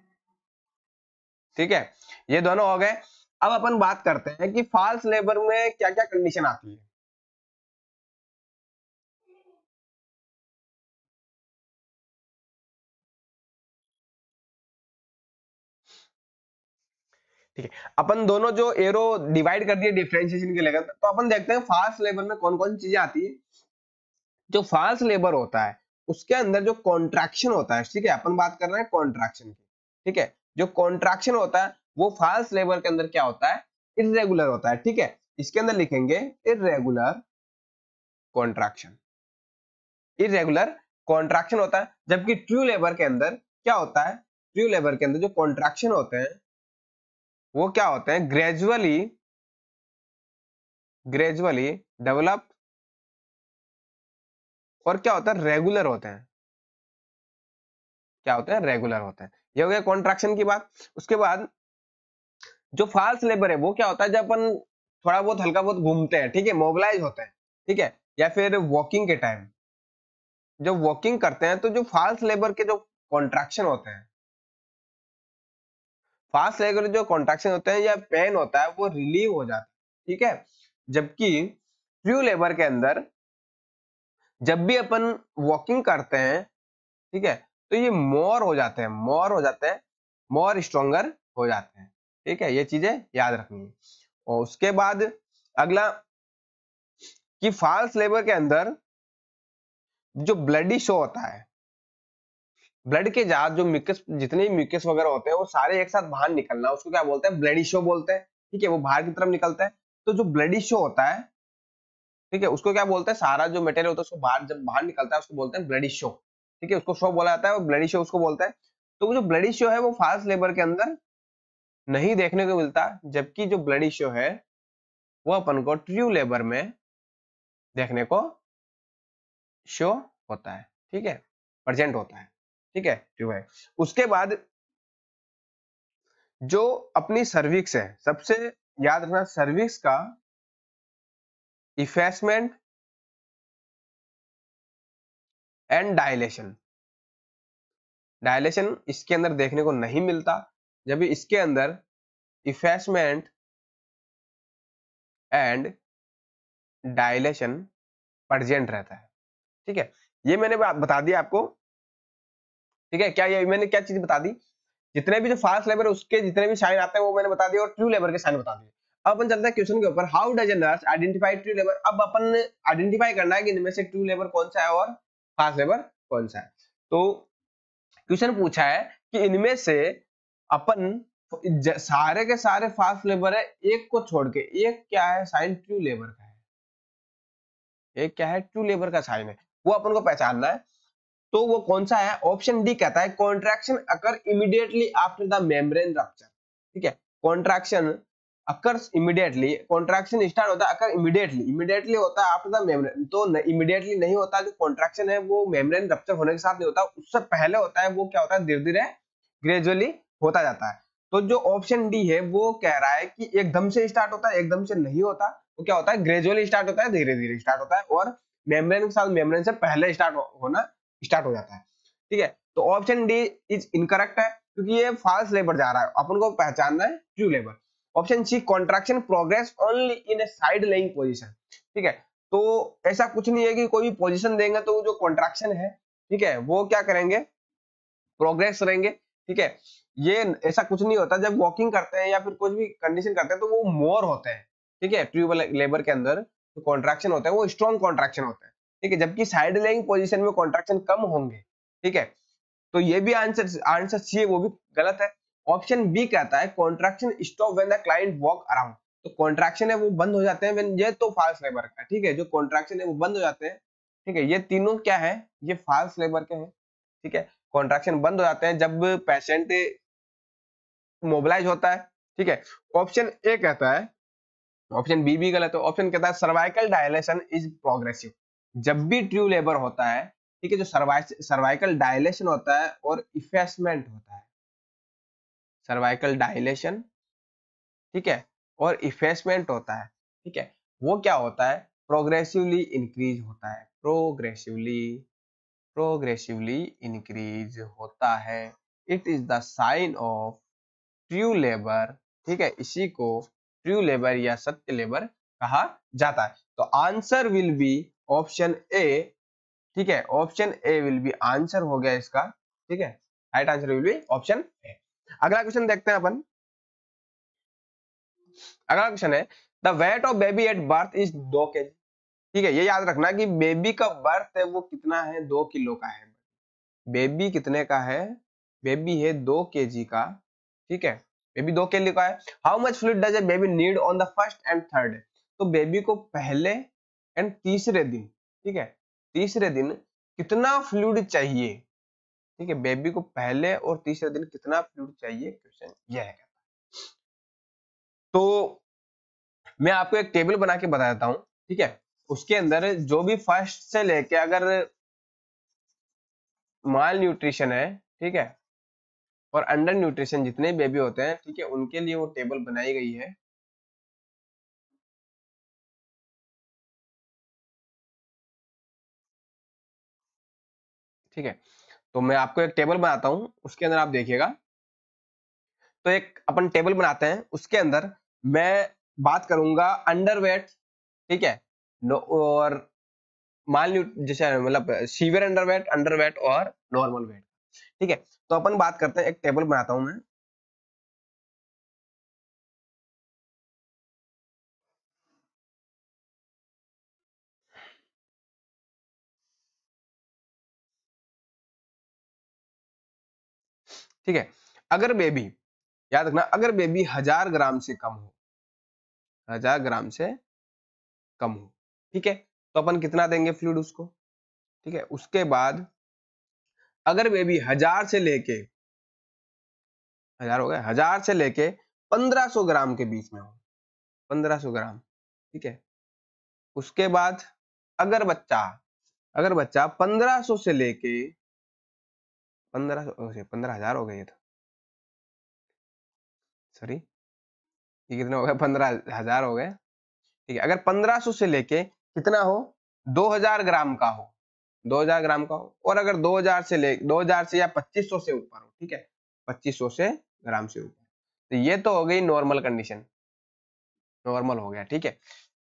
ठीक है ये दोनों हो गए अब अपन बात करते हैं कि फॉल्स लेबर में क्या क्या कंडीशन आती है ठीक है अपन दोनों जो एरो डिवाइड कर दिए डिफ्रेंशिएशन के लेकर तो अपन देखते हैं फास्ट लेबर में कौन कौन चीजें आती है जो फाल्स लेबर होता है उसके अंदर जो कॉन्ट्रैक्शन होता है ठीक है अपन बात कर रहे हैं कॉन्ट्रैक्शन की ठीक है जो कॉन्ट्रैक्शन होता है वो फाल्स लेबर के अंदर क्या होता है इरेगुलर होता है ठीक है इसके अंदर लिखेंगे इरेगुलर कॉन्ट्रैक्शन इरेगुलर कॉन्ट्रैक्शन होता है जबकि ट्रू लेबर के अंदर क्या होता है ट्रू लेबर के अंदर जो कॉन्ट्रैक्शन होते हैं वो क्या होते हैं ग्रेजुअली ग्रेजुअली डेवलप और क्या होता है रेगुलर होते हैं क्या होते हैं रेगुलर होते हैं ये हो गया कॉन्ट्रेक्शन की बात उसके बाद जो फाल्स लेबर है वो क्या होता है जब अपन थोड़ा बहुत हल्का बहुत घूमते हैं ठीक है मोबिलाइज होते हैं ठीक है या फिर वॉकिंग के टाइम जब वॉकिंग करते हैं तो जो फाल्स लेबर के जो कॉन्ट्रेक्शन होते हैं फास्ट लेकर जो कॉन्ट्रेक्शन होते हैं या पेन होता है वो रिलीव हो जाता है ठीक है जबकि ट्रू लेबर के अंदर जब भी अपन वॉकिंग करते हैं ठीक है तो ये मोर हो जाते हैं मोर हो जाते हैं मोर स्ट्रोंगर हो जाते हैं ठीक है ये चीजें याद रखनी है और उसके बाद अगला कि फाल्स लेबर के अंदर जो ब्लडी शो होता है ब्लड के जात जो म्यूकस जितने भी म्यूकस वगैरह होते हैं वो सारे एक साथ बाहर निकलना उसको क्या बोलते हैं ब्लडी शो बोलते हैं ठीक है वो बाहर की तरफ निकलता है तो जो ब्लडी शो होता है ठीक है उसको क्या बोलते हैं सारा जो मेटेरियल होता है उसको बाहर जब बाहर निकलता है उसको बोलते हैं ब्लडी शो ठीक है उसको शो बोला जाता है और ब्लडी शो उसको बोलते हैं तो जो ब्लडी शो है वो फास्ट लेबर के अंदर नहीं देखने को मिलता जबकि जो ब्लडी शो है वो अपन को ट्रू लेबर में देखने को शो होता है ठीक है प्रजेंट होता है ठीक है ट्रू है उसके बाद जो अपनी सर्विक्स है सबसे याद रखना सर्विक्स का effacement एंड डायलेशन डायलेशन इसके अंदर देखने को नहीं मिलता जब इसके अंदर इफेसमेंट एंड डायलेशन प्रजेंट रहता है ठीक है ये मैंने बता दिया आपको ठीक है क्या ये मैंने क्या चीज बता दी जितने भी जो फास्ट लेबर उसके जितने भी साइन आते हैं वो मैंने बता दिया और ट्रू लेबर के साइन बता दिए अब अपन चलते हैं क्वेश्चन के ऊपर how does a nurse identify true labour अब अपन आइडेंटिफाई करना है कि इनमें से ट्रू लेबर कौन सा है और फास्ट लेबर कौन सा है तो क्वेश्चन पूछा है कि इनमें से अपन सारे के सारे फास्ट लेबर है एक को छोड़ के एक क्या है साइन ट्रू लेबर का है एक क्या है ट्रू लेबर का साइन है वो अपन को पहचानना है तो वो कौन सा है ऑप्शन डी कहता है contraction occur immediately after the membrane rupture ठीक है contraction occurs immediately contraction start होता है अकर इमीडिएटली इमीडिएटली होता है आफ्टर द मेम्ब्रेन तो इमीडिएटली नहीं होता जो कॉन्ट्रैक्शन है वो मेम्ब्रेन रप्चर होने के साथ नहीं होता उससे पहले होता है वो क्या होता है धीरे धीरे ग्रेजुअली होता जाता है तो जो ऑप्शन डी है वो कह रहा है कि एकदम से स्टार्ट होता है एकदम से नहीं होता वो क्या होता है ग्रेजुअली स्टार्ट होता है धीरे धीरे स्टार्ट होता है और मेम्ब्रेन के साथ मेम्ब्रेन से पहले स्टार्ट होना स्टार्ट हो जाता है ठीक है तो ऑप्शन डी इज इनकरेक्ट है क्योंकि ये फॉल्स लेबर जा रहा है अपन को पहचानना है true labour option C contraction progress only in a side lying position ठीक है तो ऐसा कुछ नहीं है कि कोई भी पोजिशन देंगे तो जो कॉन्ट्रेक्शन है ठीक है वो क्या करेंगे प्रोग्रेस रहेंगे ठीक है ये ऐसा कुछ नहीं होता जब वॉकिंग करते हैं या फिर कुछ भी कंडीशन करते हैं तो वो मोर होते हैं ठीक है ट्यूब लेबर के अंदर जो कॉन्ट्रेक्शन होता है वो स्ट्रॉन्ग कॉन्ट्रेक्शन होता है ठीक है जबकि साइड लेइंग पोजिशन में कॉन्ट्रेक्शन कम होंगे ठीक है तो ये भी आंसर आंसर सी है वो भी गलत है ऑप्शन बी कहता है contraction stop when the client walk around तो कॉन्ट्रेक्शन है वो बंद हो जाते हैं ये तो फाल्स लेबर का ठीक है जो कॉन्ट्रेक्शन है वो बंद हो जाते हैं ठीक है ये तीनों क्या है ये फाल्स लेबर के हैं ठीक है कॉन्ट्रेक्शन बंद हो जाते हैं जब पेशेंट मोबिलाइज होता है ठीक है ऑप्शन ए कहता है ऑप्शन बी भी गलत है ऑप्शन कहता है सर्वाइकल डायलेशन इज प्रोग्रेसिव जब भी ट्रू लेबर होता है ठीक है जो सर्वाइकल डायलेशन होता है और इफेसमेंट होता है सर्वाइकल डायलेशन ठीक है और इफेसमेंट होता है ठीक है वो क्या होता है प्रोग्रेसिवली इंक्रीज होता है प्रोग्रेसिवली प्रोग्रेसिवली इंक्रीज होता है it is the sign of true labour ठीक है इसी को ट्रू लेबर या सत्य लेबर कहा जाता है तो answer will be option A ठीक है option A will be answer हो गया इसका ठीक है right answer will be option A अगला क्वेश्चन देखते हैं अपन अगला क्वेश्चन है the weight of baby at birth is दो के ठीक है ये याद रखना कि बेबी का बर्थ है वो कितना है दो किलो का है बेबी कितने का है बेबी है दो के का ठीक है बेबी दो के का है how much fluid does a baby need on the first and third तो बेबी को पहले एंड तीसरे दिन ठीक है तीसरे दिन कितना फ्लूड चाहिए ठीक है बेबी को पहले और तीसरे दिन कितना फ्लूड चाहिए क्वेश्चन यह है तो मैं आपको एक टेबल बना के बता देता हूं ठीक है उसके अंदर जो भी फर्स्ट से लेके अगर माल न्यूट्रिशन है ठीक है और अंडर न्यूट्रिशन जितने बेबी होते हैं ठीक है उनके लिए वो टेबल बनाई गई है ठीक है तो मैं आपको एक टेबल बनाता हूँ उसके अंदर आप देखिएगा तो एक अपन टेबल बनाते हैं उसके अंदर मैं बात करूंगा अंडरवेट ठीक है और माल न्यूट जैसे मतलब सीवियर अंडरवेट अंडरवेट और नॉर्मल वेट ठीक है तो अपन बात करते हैं एक टेबल बनाता हूं मैं ठीक है अगर बेबी याद रखना अगर बेबी हजार ग्राम से कम हो हजार ग्राम से कम हो ठीक है तो अपन कितना देंगे फ्लूड उसको ठीक है उसके बाद अगर बेबी हजार से लेके हजार हो गए हजार से लेके 1500 ग्राम के बीच में हो 1500 ग्राम ठीक है उसके बाद अगर बच्चा अगर बच्चा 1500 से लेके पंद्रह पंद्रह हजार हो गए ये तो सॉरी ये कितना हो गया पंद्रह हजार हो गए ठीक है अगर पंद्रह सौ से लेके कितना हो दो हजार ग्राम का हो दो हजार ग्राम का हो और अगर दो हजार से ले दो हजार से या पच्चीस सौ से ऊपर हो ठीक है पच्चीस सौ से ग्राम से ऊपर तो ये तो हो गई नॉर्मल कंडीशन नॉर्मल हो गया ठीक है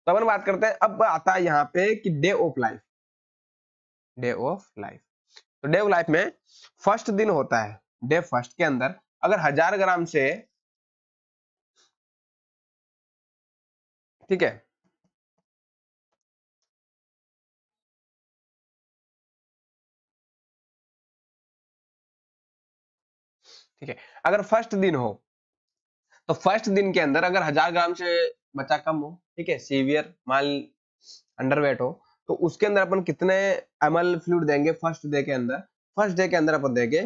तो अपन बात करते हैं अब आता है यहाँ पे कि day of life day of life तो डेव लाइफ में फर्स्ट दिन होता है डे फर्स्ट के अंदर अगर हजार ग्राम से ठीक है ठीक है अगर फर्स्ट दिन हो तो फर्स्ट दिन के अंदर अगर हजार ग्राम से बच्चा कम हो ठीक है सीवियर माल अंडरवेट हो तो उसके अंदर अपन कितने एम एल फ्लूड देंगे फर्स्ट डे के अंदर फर्स्ट डे के अंदर अपन देंगे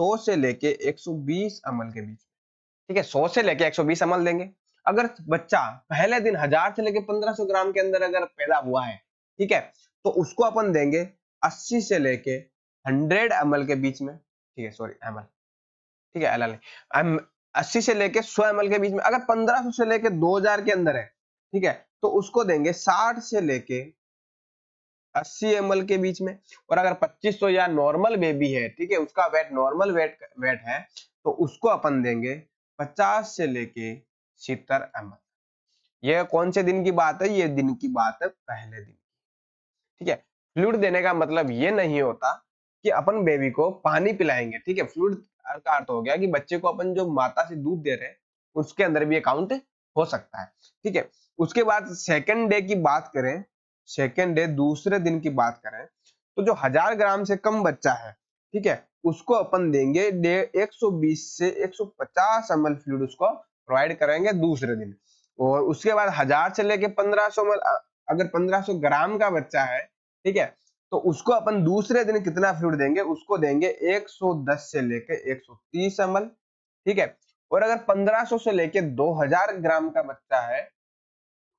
100 से लेके 120 सौ के बीच ठीक है 100 से लेके 120 सौ देंगे अगर बच्चा पहले दिन हजार से लेके 1500 ग्राम के अंदर अगर पैदा हुआ है ठीक है तो उसको अपन देंगे 80 से लेके 100 एम के बीच में ठीक है सॉरी एम ठीक है एल एल अस्सी से लेके सौ एम के बीच में अगर पंद्रह से लेके दो के अंदर है ठीक है तो उसको देंगे साठ से लेके अस्सी एम के बीच में और अगर 2500 या नॉर्मल बेबी है ठीक है उसका वेट नॉर्मल वेट वेट है तो उसको अपन देंगे 50 से लेके सितर एम यह कौन से दिन की बात है ये दिन की बात है पहले दिन ठीक है फ्लूड देने का मतलब ये नहीं होता कि अपन बेबी को पानी पिलाएंगे ठीक है फ्लूड का अर्थ हो गया कि बच्चे को अपन जो माता से दूध दे रहे हैं उसके अंदर भी अकाउंट हो सकता है ठीक है उसके बाद सेकेंड डे की बात करें सेकेंड डे दूसरे दिन की बात करें तो जो हजार ग्राम से कम बच्चा है ठीक है उसको अपन देंगे डे 120 से 150 एमएल फ्लूड उसको प्रोवाइड करेंगे दूसरे दिन और उसके बाद हजार से लेके 1500 सौ अगर 1500 ग्राम का बच्चा है ठीक है तो उसको अपन दूसरे दिन कितना फ्लूड देंगे उसको देंगे 110 से लेके 130 सौ ठीक है और अगर 1500 से लेके 2000 ग्राम का बच्चा है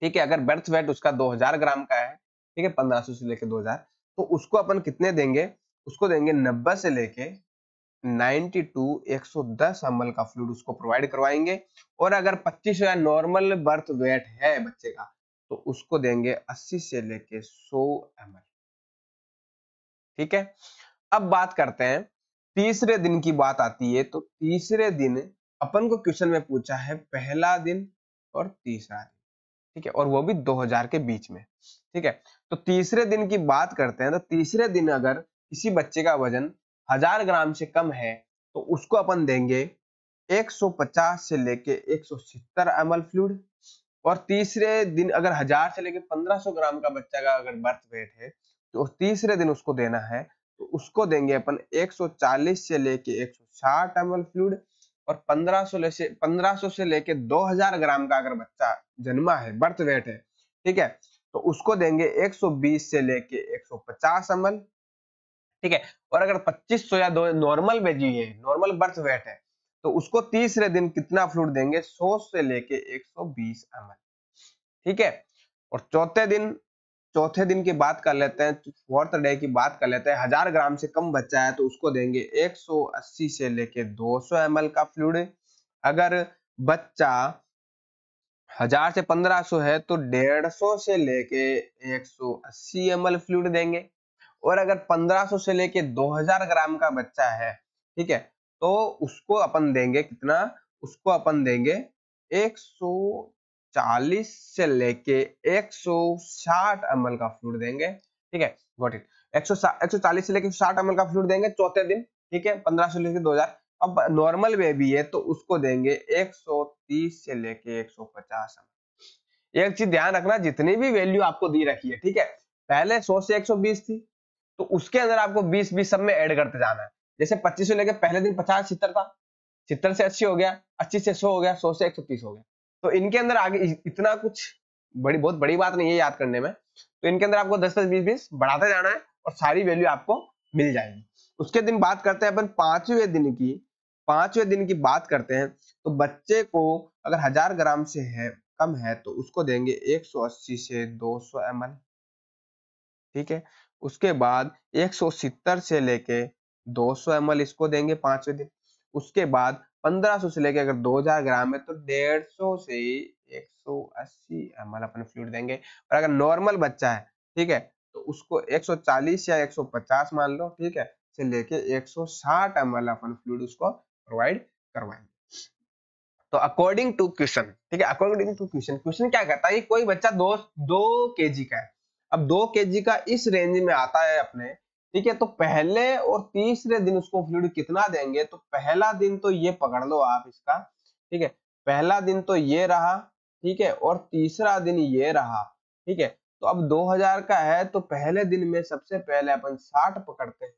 ठीक है अगर बर्थ वेट उसका 2000 ग्राम का है ठीक है 1500 से लेके 2000 तो उसको अपन कितने देंगे उसको देंगे 90 से लेके 92 दस अमल का फ्लूड उसको प्रोवाइड करवाएंगे और अगर 25000 नॉर्मल बर्थ वेट है बच्चे का तो उसको देंगे 80 से लेके 100 एमएल ठीक है अब बात करते हैं तीसरे दिन की बात आती है तो तीसरे दिन अपन को क्वेश्चन में पूछा है पहला दिन और तीसरा दिन ठीक है और वो भी 2000 के बीच में ठीक है तो तीसरे दिन की बात करते हैं तो तीसरे दिन अगर किसी बच्चे का वजन हजार ग्राम से कम है तो उसको अपन देंगे 150 से लेके 170 एमएल फ्लूड और तीसरे दिन अगर हजार से लेके 1500 ग्राम का बच्चा का अगर बर्थ वेट है तो तीसरे दिन उसको देना है तो उसको देंगे अपन 140 से लेके 160 एमएल फ्लूड और 1500 से 1500 से लेके 2000 ग्राम का अगर बच्चा जन्मा है बर्थ वेट है ठीक है तो उसको देंगे 120 से लेके 150 सौ ठीक है और अगर 2500 या दो नॉर्मल बेजी है नॉर्मल बर्थ वेट है तो उसको तीसरे दिन कितना फ्रूट देंगे 100 से लेके 120 सौ ठीक है और चौथे दिन चौथे दिन की बात कर लेते हैं फोर्थ तो डे की बात कर लेते हैं हजार ग्राम से कम बच्चा है तो उसको देंगे 180 से लेके 200 सौ का फ्लूड अगर बच्चा हजार से 1500 है तो 150 से लेके 180 सौ फ्लूड देंगे और अगर 1500 से लेके 2000 ग्राम का बच्चा है ठीक है तो उसको अपन देंगे कितना उसको अपन देंगे एक सौ चालीस से लेके 160 एमएल का फ्लूड देंगे ठीक है गॉट इट 140 से लेके 60 एमएल का फ्लूड देंगे चौथे दिन ठीक है पंद्रह से लेके 2000 अब नॉर्मल बेबी है तो उसको देंगे 130 से लेके 150 एमएल एक चीज ध्यान रखना जितनी भी वैल्यू आपको दी रखी है ठीक है पहले 100 से 120 थी तो उसके अंदर आपको 20 बीस सब में एड करते जाना है जैसे पच्चीस से लेके पहले दिन पचास सितर था सितर से अस्सी हो गया अस्सी से सौ हो गया सौ से एक हो गया तो इनके अंदर आगे इतना कुछ बड़ी बहुत बड़ी बात नहीं है याद करने में तो इनके अंदर आपको दस दस बीस बीस बढ़ाते जाना है और सारी वैल्यू आपको मिल जाएगी उसके दिन बात करते हैं अपन पांचवें दिन की पांचवें दिन की बात करते हैं तो बच्चे को अगर हजार ग्राम से है कम है तो उसको देंगे 180 से 200 सौ ठीक है उसके बाद 170 से लेके 200 सौ इसको देंगे पांचवें दिन उसके बाद 1500 से लेके अगर 2000 ग्राम है तो 150 से 180 ml अपन फ्लूड देंगे और अगर नॉर्मल बच्चा है ठीक है तो उसको 140 या 150 मान लो ठीक है से लेके 160 ml अपन फ्लूड उसको प्रोवाइड करवाएंगे तो अकॉर्डिंग टू क्वेश्चन ठीक है अकॉर्डिंग टू क्वेश्चन क्वेश्चन क्या कहता है कोई बच्चा दो दो के का है अब दो के का इस रेंज में आता है अपने ठीक है तो पहले और तीसरे दिन उसको फ्लूड कितना देंगे तो पहला दिन तो ये पकड़ लो आप इसका ठीक है पहला दिन तो ये रहा ठीक है और तीसरा दिन ये रहा ठीक है तो अब 2000 का है तो पहले दिन में सबसे पहले अपन 60 पकड़ते हैं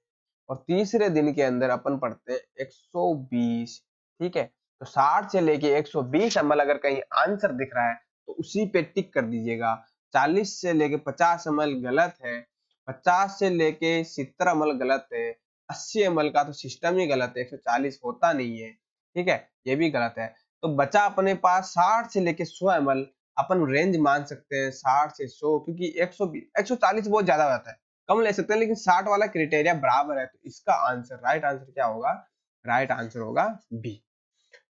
और तीसरे दिन के अंदर अपन पढ़ते हैं 120 ठीक है तो 60 से लेके 120 एमएल अगर कहीं आंसर दिख रहा है तो उसी पे टिक कर दीजिएगा 40 से लेके 50 एमएल गलत है पचास से लेके सितर अमल गलत है अस्सी अमल का तो सिस्टम ही गलत है एक सौ चालीस होता नहीं है ठीक है ये भी गलत है तो बचा अपने पास साठ से लेके सौ एम अपन रेंज मान सकते हैं साठ से सौ क्योंकि एक सौ एक सौ चालीस बहुत ज्यादा रहता है कम ले सकते हैं लेकिन साठ वाला क्रिटेरिया बराबर है तो इसका आंसर राइट आंसर क्या होगा राइट आंसर होगा बी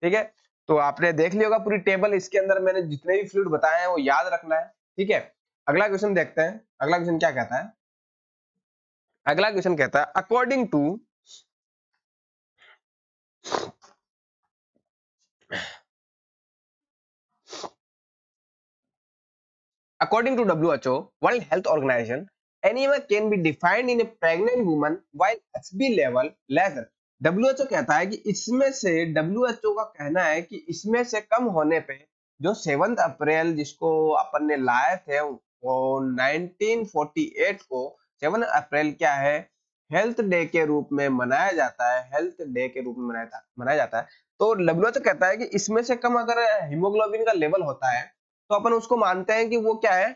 ठीक है तो आपने देख लिया होगा पूरी टेबल इसके अंदर मैंने जितने भी फ्लूड बताए हैं वो याद रखना है ठीक है अगला क्वेश्चन देखते हैं अगला क्वेश्चन क्या कहता है अगला क्वेश्चन कहता है according to according to W H O world health organization anaemia can be defined in a pregnant woman while H B level lesser W H O कहता है कि इसमें से डब्ल्यू एच ओ का कहना है कि इसमें से कम होने पे जो सेवंथ अप्रैल जिसको अपन ने लाए थे वो 1948 को सेवन अप्रैल क्या है हेल्थ डे के रूप में मनाया जाता है हेल्थ डे के रूप में मनाया मनाया जाता है तो डब्ल्यूएच तो कहता है कि इसमें से कम अगर हीमोग्लोबिन का लेवल होता है तो अपन उसको मानते हैं कि वो क्या है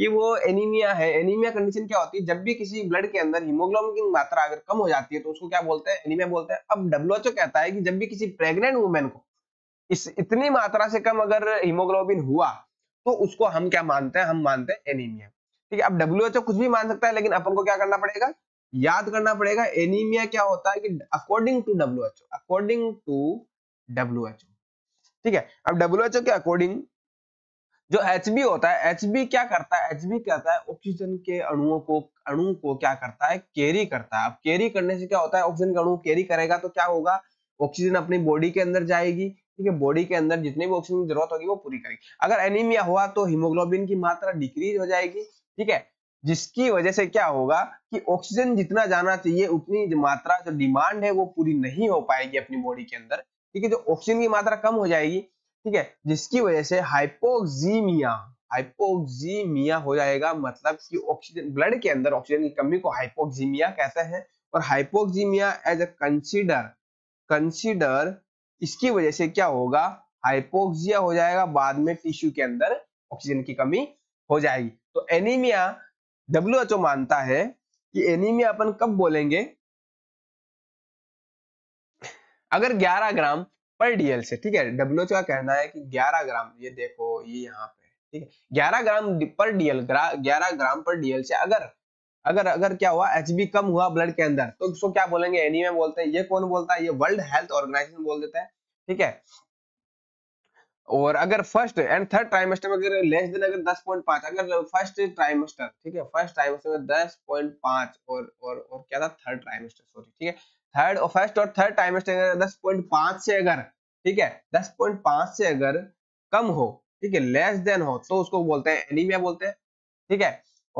कि वो एनीमिया है एनीमिया कंडीशन क्या होती है जब भी किसी ब्लड के अंदर हीमोग्लोबिन की मात्रा अगर कम हो जाती है तो उसको क्या बोलते हैं एनीमिया बोलते हैं अब डब्ल्यूएचओ कहता है कि जब भी किसी प्रेग्नेंट वुमेन को इस इतनी मात्रा से कम अगर हीमोग्लोबिन हुआ तो उसको हम क्या मानते हैं हम मानते हैं एनीमिया ठीक है अब डब्ल्यू कुछ भी मान सकता है लेकिन अपन को क्या करना पड़ेगा याद करना पड़ेगा एनीमिया क्या होता है कि according to W H O according to W H O ठीक है अब डब्ल्यू एच ओ के अकॉर्डिंग जो एच बी होता है एच बी क्या करता है एच बी करता है ऑक्सीजन के अणुओं को अणु को क्या करता है कैरी करता है अब कैरी करने से क्या होता है ऑक्सीजन का अणु कैरी करेगा तो क्या होगा ऑक्सीजन अपनी बॉडी के अंदर जाएगी ठीक है बॉडी के अंदर जितने भी ऑक्सीजन की जरूरत होगी वो पूरी करेगी अगर एनीमिया हुआ तो हीमोग्लोबिन की मात्रा डिक्रीज हो जाएगी ठीक है जिसकी वजह से क्या होगा कि ऑक्सीजन जितना जाना चाहिए उतनी मात्रा जो डिमांड है वो पूरी नहीं हो पाएगी अपनी बॉडी के अंदर ठीक है जो ऑक्सीजन की मात्रा कम हो जाएगी ठीक है जिसकी वजह से हाइपोक्सीमिया हाइपोक्सीमिया हो जाएगा मतलब कि ऑक्सीजन ब्लड के अंदर ऑक्सीजन की कमी को हाइपोक्सीमिया कहते हैं और hypoxaemia as a consider consider इसकी वजह से क्या होगा हाइपोक्सिया हो जाएगा बाद में टिश्यू के अंदर ऑक्सीजन की कमी हो जाएगी तो एनीमिया डब्ल्यू मानता है कि एनीमिया अपन कब बोलेंगे अगर 11 ग्राम पर डीएल से ठीक है डब्ल्यू का कहना है कि 11 ग्राम ये देखो ये यहाँ पे ठीक है 11 ग्राम पर डीएल 11 ग्राम पर डीएल से अगर अगर अगर क्या हुआ एच कम हुआ ब्लड के अंदर तो इसको क्या बोलेंगे एनीमिया बोलते हैं ये कौन बोलता है ये वर्ल्ड हेल्थ ऑर्गेनाइजेशन बोल देता है ठीक है और अगर फर्स्ट एंड थर्ड ट्राइमेस्टर में अगर लेस देन अगर 10.5 अगर फर्स्ट ट्राइमेस्टर ठीक है फर्स्ट ट्राइमेस्टर में 10.5 और और और क्या था थर्ड ट्राइमेस्टर सॉरी ठीक है थर्ड और फर्स्ट और थर्ड ट्राइमेस्टर अगर 10.5 से अगर ठीक है 10.5 से अगर कम हो ठीक है लेस देन हो तो उसको बोलते हैं एनीमिया बोलते हैं ठीक है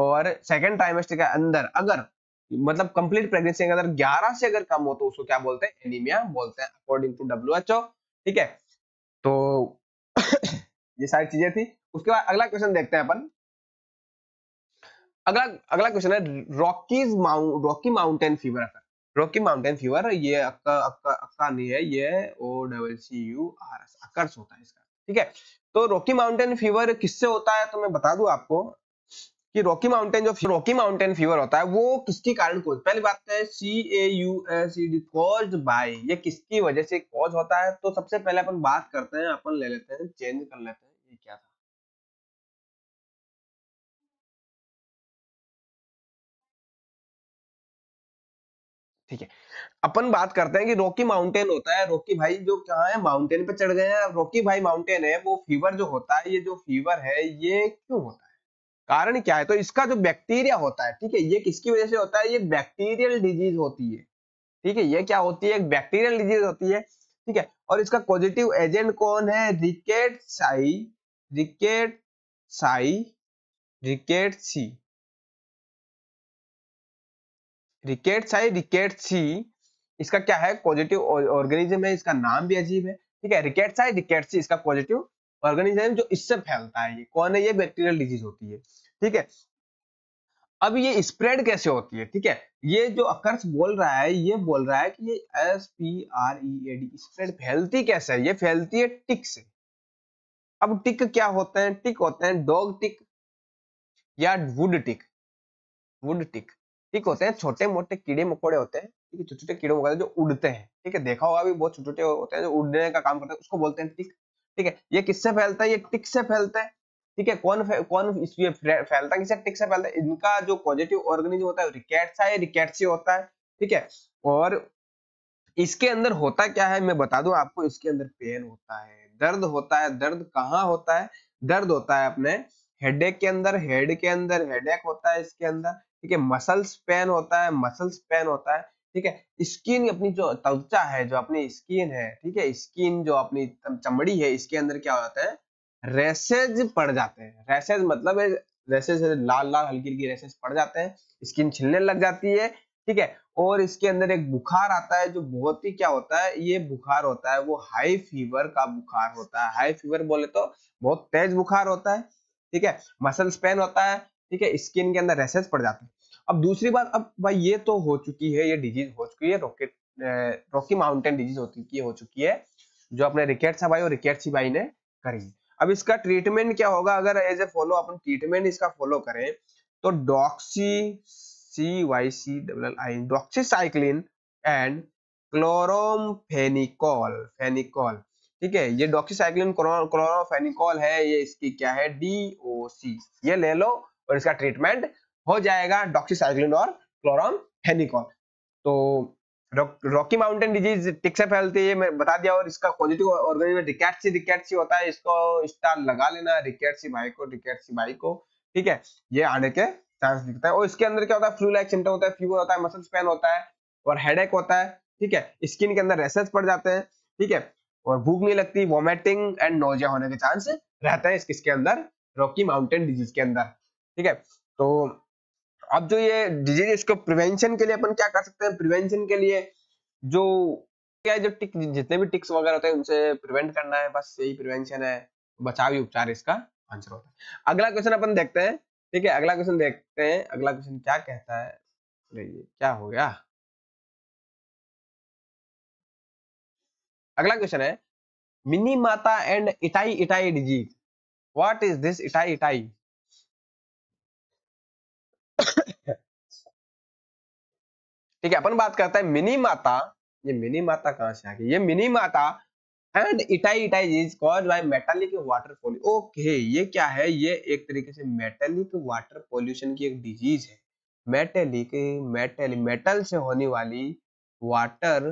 और सेकेंड ट्राइमेस्टर के अंदर अगर मतलब कंप्लीट प्रेगनेंसी अगर ग्यारह से अगर कम हो तो उसको क्या बोलते हैं एनीमिया बोलते हैं अकॉर्डिंग टू डब्ल्यू ठीक है तो ये सारी चीजें थी उसके बाद अगला क्वेश्चन देखते हैं अपन अगला अगला क्वेश्चन है Rockies mount Rocky Mountain fever occur Rocky Mountain fever ये अक्का अक्का अक्का नहीं है ये O double C U R S occurs होता है इसका ठीक है तो रॉकी माउंटेन फीवर किससे होता है तो मैं बता दूं आपको कि रॉकी माउंटेन जो रॉकी माउंटेन फीवर होता है वो किसके कारण कोज पहली बात तो है C A U S cause by ये किसकी वजह से कॉज होता है तो सबसे पहले अपन बात करते हैं अपन ले लेते हैं चेंज कर लेते हैं ये क्या था ठीक है अपन बात करते हैं कि रॉकी माउंटेन होता है रॉकी भाई जो क्या है माउंटेन पे चढ़ गए हैं रॉकी भाई माउंटेन है वो फीवर जो होता है ये जो फीवर है ये क्यों होता है कारण क्या है तो इसका जो बैक्टीरिया होता है ठीक है ये किसकी वजह से होता है ये बैक्टीरियल डिजीज होती है ठीक है ये क्या होती है बैक्टीरियल डिजीज होती है ठीक है और इसका पॉजिटिव एजेंट कौन है रिकेट साई रिकेट साई रिकेट सी रिकेट साई रिकेट सी इसका क्या है पॉजिटिव ऑर्गेनिज्म है इसका नाम भी अजीब है ठीक है रिकेट साई रिकेट सी इसका पॉजिटिव ऑर्गेनिज्म जो इससे फैलता है ये कौन है ये बैक्टीरियल डिजीज होती है ठीक है अब ये स्प्रेड कैसे होती है ठीक है ये जो अकर्ष बोल रहा है ये बोल रहा है कि ये S P R E A D spread फैलती कैसे है ये फैलती है टिक से अब टिक क्या होते हैं टिक होते हैं डॉग टिक या वुड टिक वुड टिक टिक होते हैं छोटे मोटे कीड़े मकोड़े होते हैं ठीक है छोटे छोटे कीड़े मकोड़े जो उड़ते हैं ठीक है देखा होगा भी बहुत छोटे छोटे होते हैं जो उड़ने का काम करते हैं उसको बोलते हैं टिक ठीक है ये किससे फैलता है ये टिक से फैलता है ठीक है कौन कौन ये फैलता है टिक से फैलता है इनका जो पॉजिटिव ऑर्गेनिज्म होता है सा है से होता है ठीक है और इसके अंदर होता क्या है मैं बता दूं आपको इसके अंदर पेन होता है दर्द होता है दर्द कहाँ होता है दर्द होता है अपने हेडेक के अंदर हेड के अंदर हेडेक होता है इसके अंदर ठीक है मसल्स पेन होता है मसल्स पेन होता है ठीक है स्किन अपनी जो त्वचा है जो अपनी स्किन है ठीक है स्किन जो अपनी चमड़ी है इसके अंदर क्या होता है रेसेज पड़ जाते हैं रेसेज मतलब रेसेज लाल लाल हल्की हल्की रेसेज पड़ जाते हैं स्किन छिलने लग जाती है ठीक है और इसके अंदर एक बुखार आता है जो बहुत ही क्या होता है ये बुखार होता है वो हाई फीवर का बुखार होता है हाई फीवर बोले तो बहुत तेज बुखार होता है ठीक है मसल स्पेन होता है ठीक है स्किन के अंदर रेसेस पड़ जाते हैं अब दूसरी बात अब भाई ये तो हो चुकी है ये डिजीज हो चुकी है रॉकेट रॉकी माउंटेन डिजीज होती हो चुकी है जो अपने रिकेट भाई और रिकेट सी भाई ने करी अब इसका ट्रीटमेंट क्या होगा अगर एज ए फॉलो अपन ट्रीटमेंट इसका फॉलो करें तो doxy C Y C double I doxycycline and chloramphenicol phenicol ठीक है ये डॉक्सीसाइक्लिन क्लोरोफेनिकॉल है ये इसकी क्या है डीओसी ये ले लो और इसका ट्रीटमेंट हो जाएगा डॉक्सीसाइक्लिन और क्लोरोम फेनिकॉल तो रॉकी माउंटेन डिजीज टिक से फैलती है मैं बता दिया और इसका पॉजिटिव ऑर्गेनिज्म रिकैटसी रिकैटसी होता है इसको स्टार लगा लेना रिकैटसी भाई को रिकैटसी भाई को ठीक है ये आने के चांस दिखता है और इसके अंदर क्या होता है फ्लू लाइक सिम्टम होता है फीवर होता है मसल्स पेन होता है और हेडेक होता है ठीक है स्किन के अंदर रेसेस पड़ जाते हैं ठीक है और भूख नहीं लगती वॉमिटिंग एंड नोजिया होने के चांस रहता है इसके अंदर रॉकी माउंटेन डिजीज के अंदर ठीक है तो अब जो ये डिजीज इसको प्रिवेंशन के लिए अपन क्या कर सकते हैं प्रिवेंशन के लिए जो क्या जो टिक जितने भी टिक्स वगैरह होते हैं उनसे प्रिवेंट करना है बस यही प्रिवेंशन है बचाव उपचार इसका आंसर होता है अगला क्वेश्चन अपन देखते हैं ठीक है अगला क्वेश्चन देखते हैं अगला क्वेश्चन क्या कहता है ये क्या हो गया अगला क्वेश्चन है Minamata and itai itai disease what is this itai itai ठीक है अपन बात करते हैं मिनी माता ये मिनी माता कहां से आ गई ये Minamata and itai itai is cause by metallic water pollution okay ये क्या है ये एक तरीके से मेटालिक वाटर पोल्यूशन की एक डिजीज है मेटेलिक मेटल मेटल से होने वाली वाटर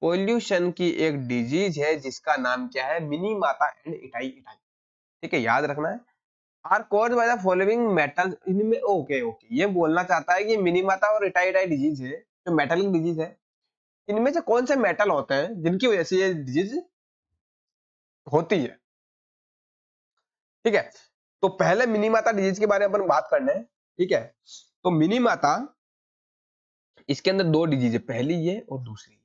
पोल्यूशन की एक डिजीज है जिसका नाम क्या है Minamata and itai itai ठीक है याद रखना है are cause by the following metal इनमें ओके ओके ये बोलना चाहता है कि मिनीमाता और रिटाइडाई डिजीज है जो मेटालिक डिजीज है इनमें से कौन से मेटल होते हैं जिनकी वजह से ये डिजीज होती है ठीक है तो पहले मिनीमाता डिजीज के बारे में अपन बात करना है ठीक है तो मिनीमाता इसके अंदर दो डिजीज है पहली ये और दूसरी ये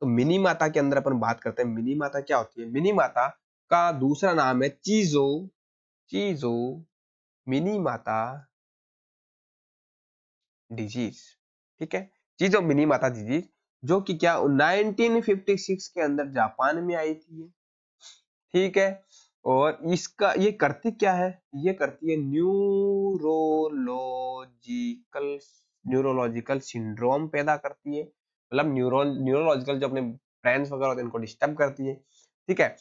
तो मिनी माता के अंदर अपन बात करते हैं मिनी माता क्या होती है मिनी माता का दूसरा नाम है चीजो चीजो मिनी माता डिजीज ठीक है जी जो मिनी माता डिजीज जो कि क्या 1956 के अंदर जापान में आई थी ठीक है और इसका ये करती क्या है ये करती है न्यूरोलॉजिकल न्यूरोलॉजिकल सिंड्रोम पैदा करती है मतलब न्यूरो न्यूरोलॉजिकल जो अपने ब्रेन वगैरह होते हैं इनको डिस्टर्ब करती है ठीक है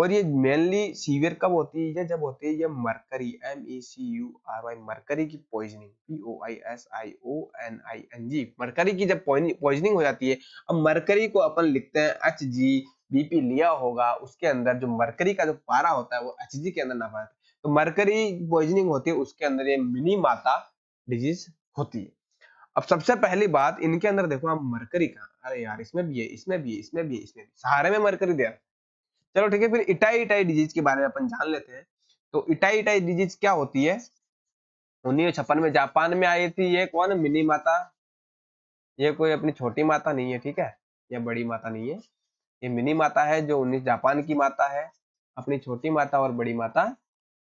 और ये मेनली सीवियर कब होती है जब होती है ये mercury M E C U R Y mercury की poisoning P O I S I O N I N G mercury की जब पॉइजनिंग हो जाती है अब मरकरी को अपन लिखते हैं एच जी बीपी लिया होगा उसके अंदर जो मरकरी का जो पारा होता है वो एच जी के अंदर ना पाया तो मरकरी पॉइजनिंग होती है उसके अंदर ये मिनी माता डिजीज होती है अब सबसे पहली बात इनके अंदर देखो आप मरकरी का अरे यार इसमें भी है इसमें भी है इसमें भी है इसमें भी सहारे में मरकरी दिया चलो ठीक है फिर इटाई इटाई डिजीज के बारे में अपन जान लेते हैं तो इटाई इटाई डिजीज क्या होती है उन्नीस में जापान में आई थी ये कौन मिनी माता ये कोई अपनी छोटी माता नहीं है ठीक है या बड़ी माता नहीं है ये मिनी माता है जो उन्नीस जापान की माता है अपनी छोटी माता और बड़ी माता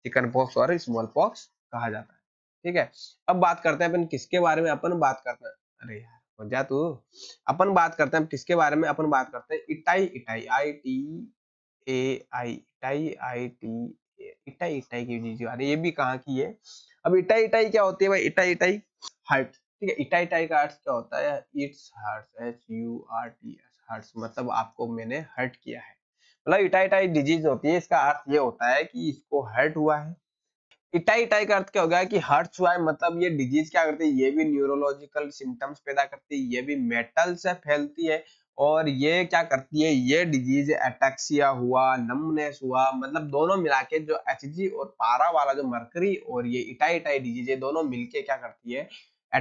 चिकन पॉक्स और स्मॉल पॉक्स कहा जाता है ठीक है अब बात करते हैं अपन किसके बारे में अपन बात करते हैं अरे यार हो जा तू अपन बात करते हैं किसके बारे में अपन बात करते हैं itai itai I T A I itai I T itai itai की चीज आ रही है ये भी कहाँ की है अब इटाई इटाई क्या होती है भाई इटाई इटाई हर्ट ठीक है इटाई इटाई का अर्थ क्या होता है it's hurt H U R T S hurt मतलब आपको मैंने हर्ट किया है मतलब इटाई इटाई डिजीज होती है इसका अर्थ ये होता है कि इसको हर्ट हुआ है इटाई इटाई का अर्थ क्या हो गया कि हर्ट हुआ है मतलब ये डिजीज क्या करती है ये भी न्यूरोलॉजिकल सिम्टम्स पैदा करती है ये भी मेटल से फैलती है और ये क्या करती है ये डिजीज अटैक्सिया हुआ नमनेस हुआ मतलब दोनों मिला के जो एच और पारा वाला जो मरकरी और ये इटाई इटाई डिजीज है दोनों मिलके क्या करती है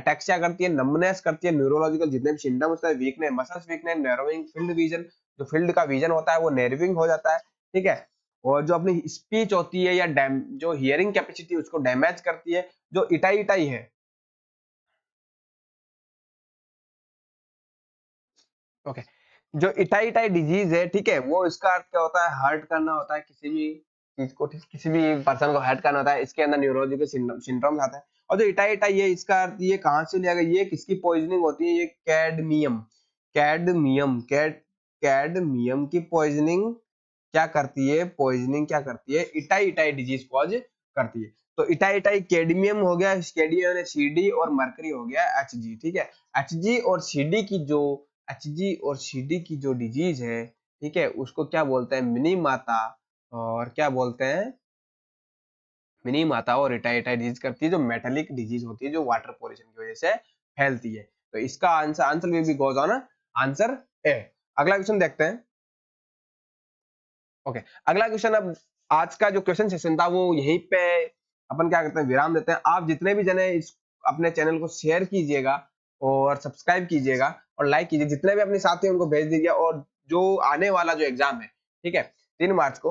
अटैक्सिया करती है नमनेस करती है न्यूरोलॉजिकल जितने भी सिम्टम्स होते हैं वीकने muscles weakness narrowing field vision जो फील्ड का विजन होता है वो नर्विंग हो जाता है ठीक है और जो अपनी स्पीच होती है या जो हियरिंग कैपेसिटी उसको डैमेज करती है जो इटाई इटाई है ओके जो इटाई इटाई डिजीज है ठीक है वो इसका अर्थ क्या होता है हर्ट करना होता है किसी भी चीज को किसी भी पर्सन को हर्ट करना होता है इसके अंदर न्यूरोलॉजिकल सिंड्रोम आता है और जो इटाई इटाई है इसका अर्थ ये कहाँ से लिया गया ये किसकी पॉइजनिंग होती है ये कैडमियम कैडमियम कैड कैडमियम की पॉइजनिंग क्या करती है पॉइजनिंग क्या करती है इटाई इटाई डिजीज कॉज करती है तो इटाई इटाई कैडमियम हो गया कैडमियम सीडी और मरकरी हो गया एच ठीक है एच और सीडी की जो एच और सी की जो डिजीज है ठीक है उसको क्या बोलते हैं मिनी माता और क्या बोलते हैं मिनी माता और रिटाइटा डिजीज करती है जो मेटेलिक डिजीज होती है जो वाटर पॉल्यूशन की वजह से फैलती है तो इसका आंसर आंसर में भी गोज ऑन आंसर ए अगला क्वेश्चन देखते हैं ओके okay, अगला क्वेश्चन अब आज का जो क्वेश्चन सेशन था वो यहीं पे अपन क्या करते हैं विराम देते हैं आप जितने भी जने इस अपने चैनल को शेयर कीजिएगा और सब्सक्राइब कीजिएगा और लाइक कीजिए जितने भी अपने साथी उनको भेज दीजिए और जो आने वाला जो एग्जाम है ठीक है तीन मार्च को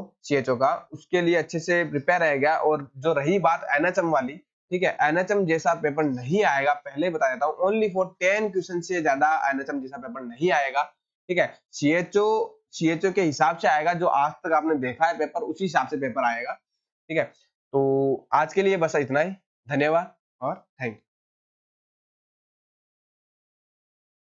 ओ का उसके लिए अच्छे से प्रिपेयर रहेगा और जो रही बात एम वाली ठीक है एनएचएम जैसा पेपर नहीं आएगा पहले बता देता हूँ ओनली फॉर टेन क्वेश्चन से ज्यादा एनएचएम जैसा पेपर नहीं आएगा ठीक है सीएचओ सीएचओ के हिसाब से आएगा जो आज तक आपने देखा है पेपर उसी हिसाब से पेपर आएगा ठीक है तो आज के लिए बस इतना ही धन्यवाद और थैंक यू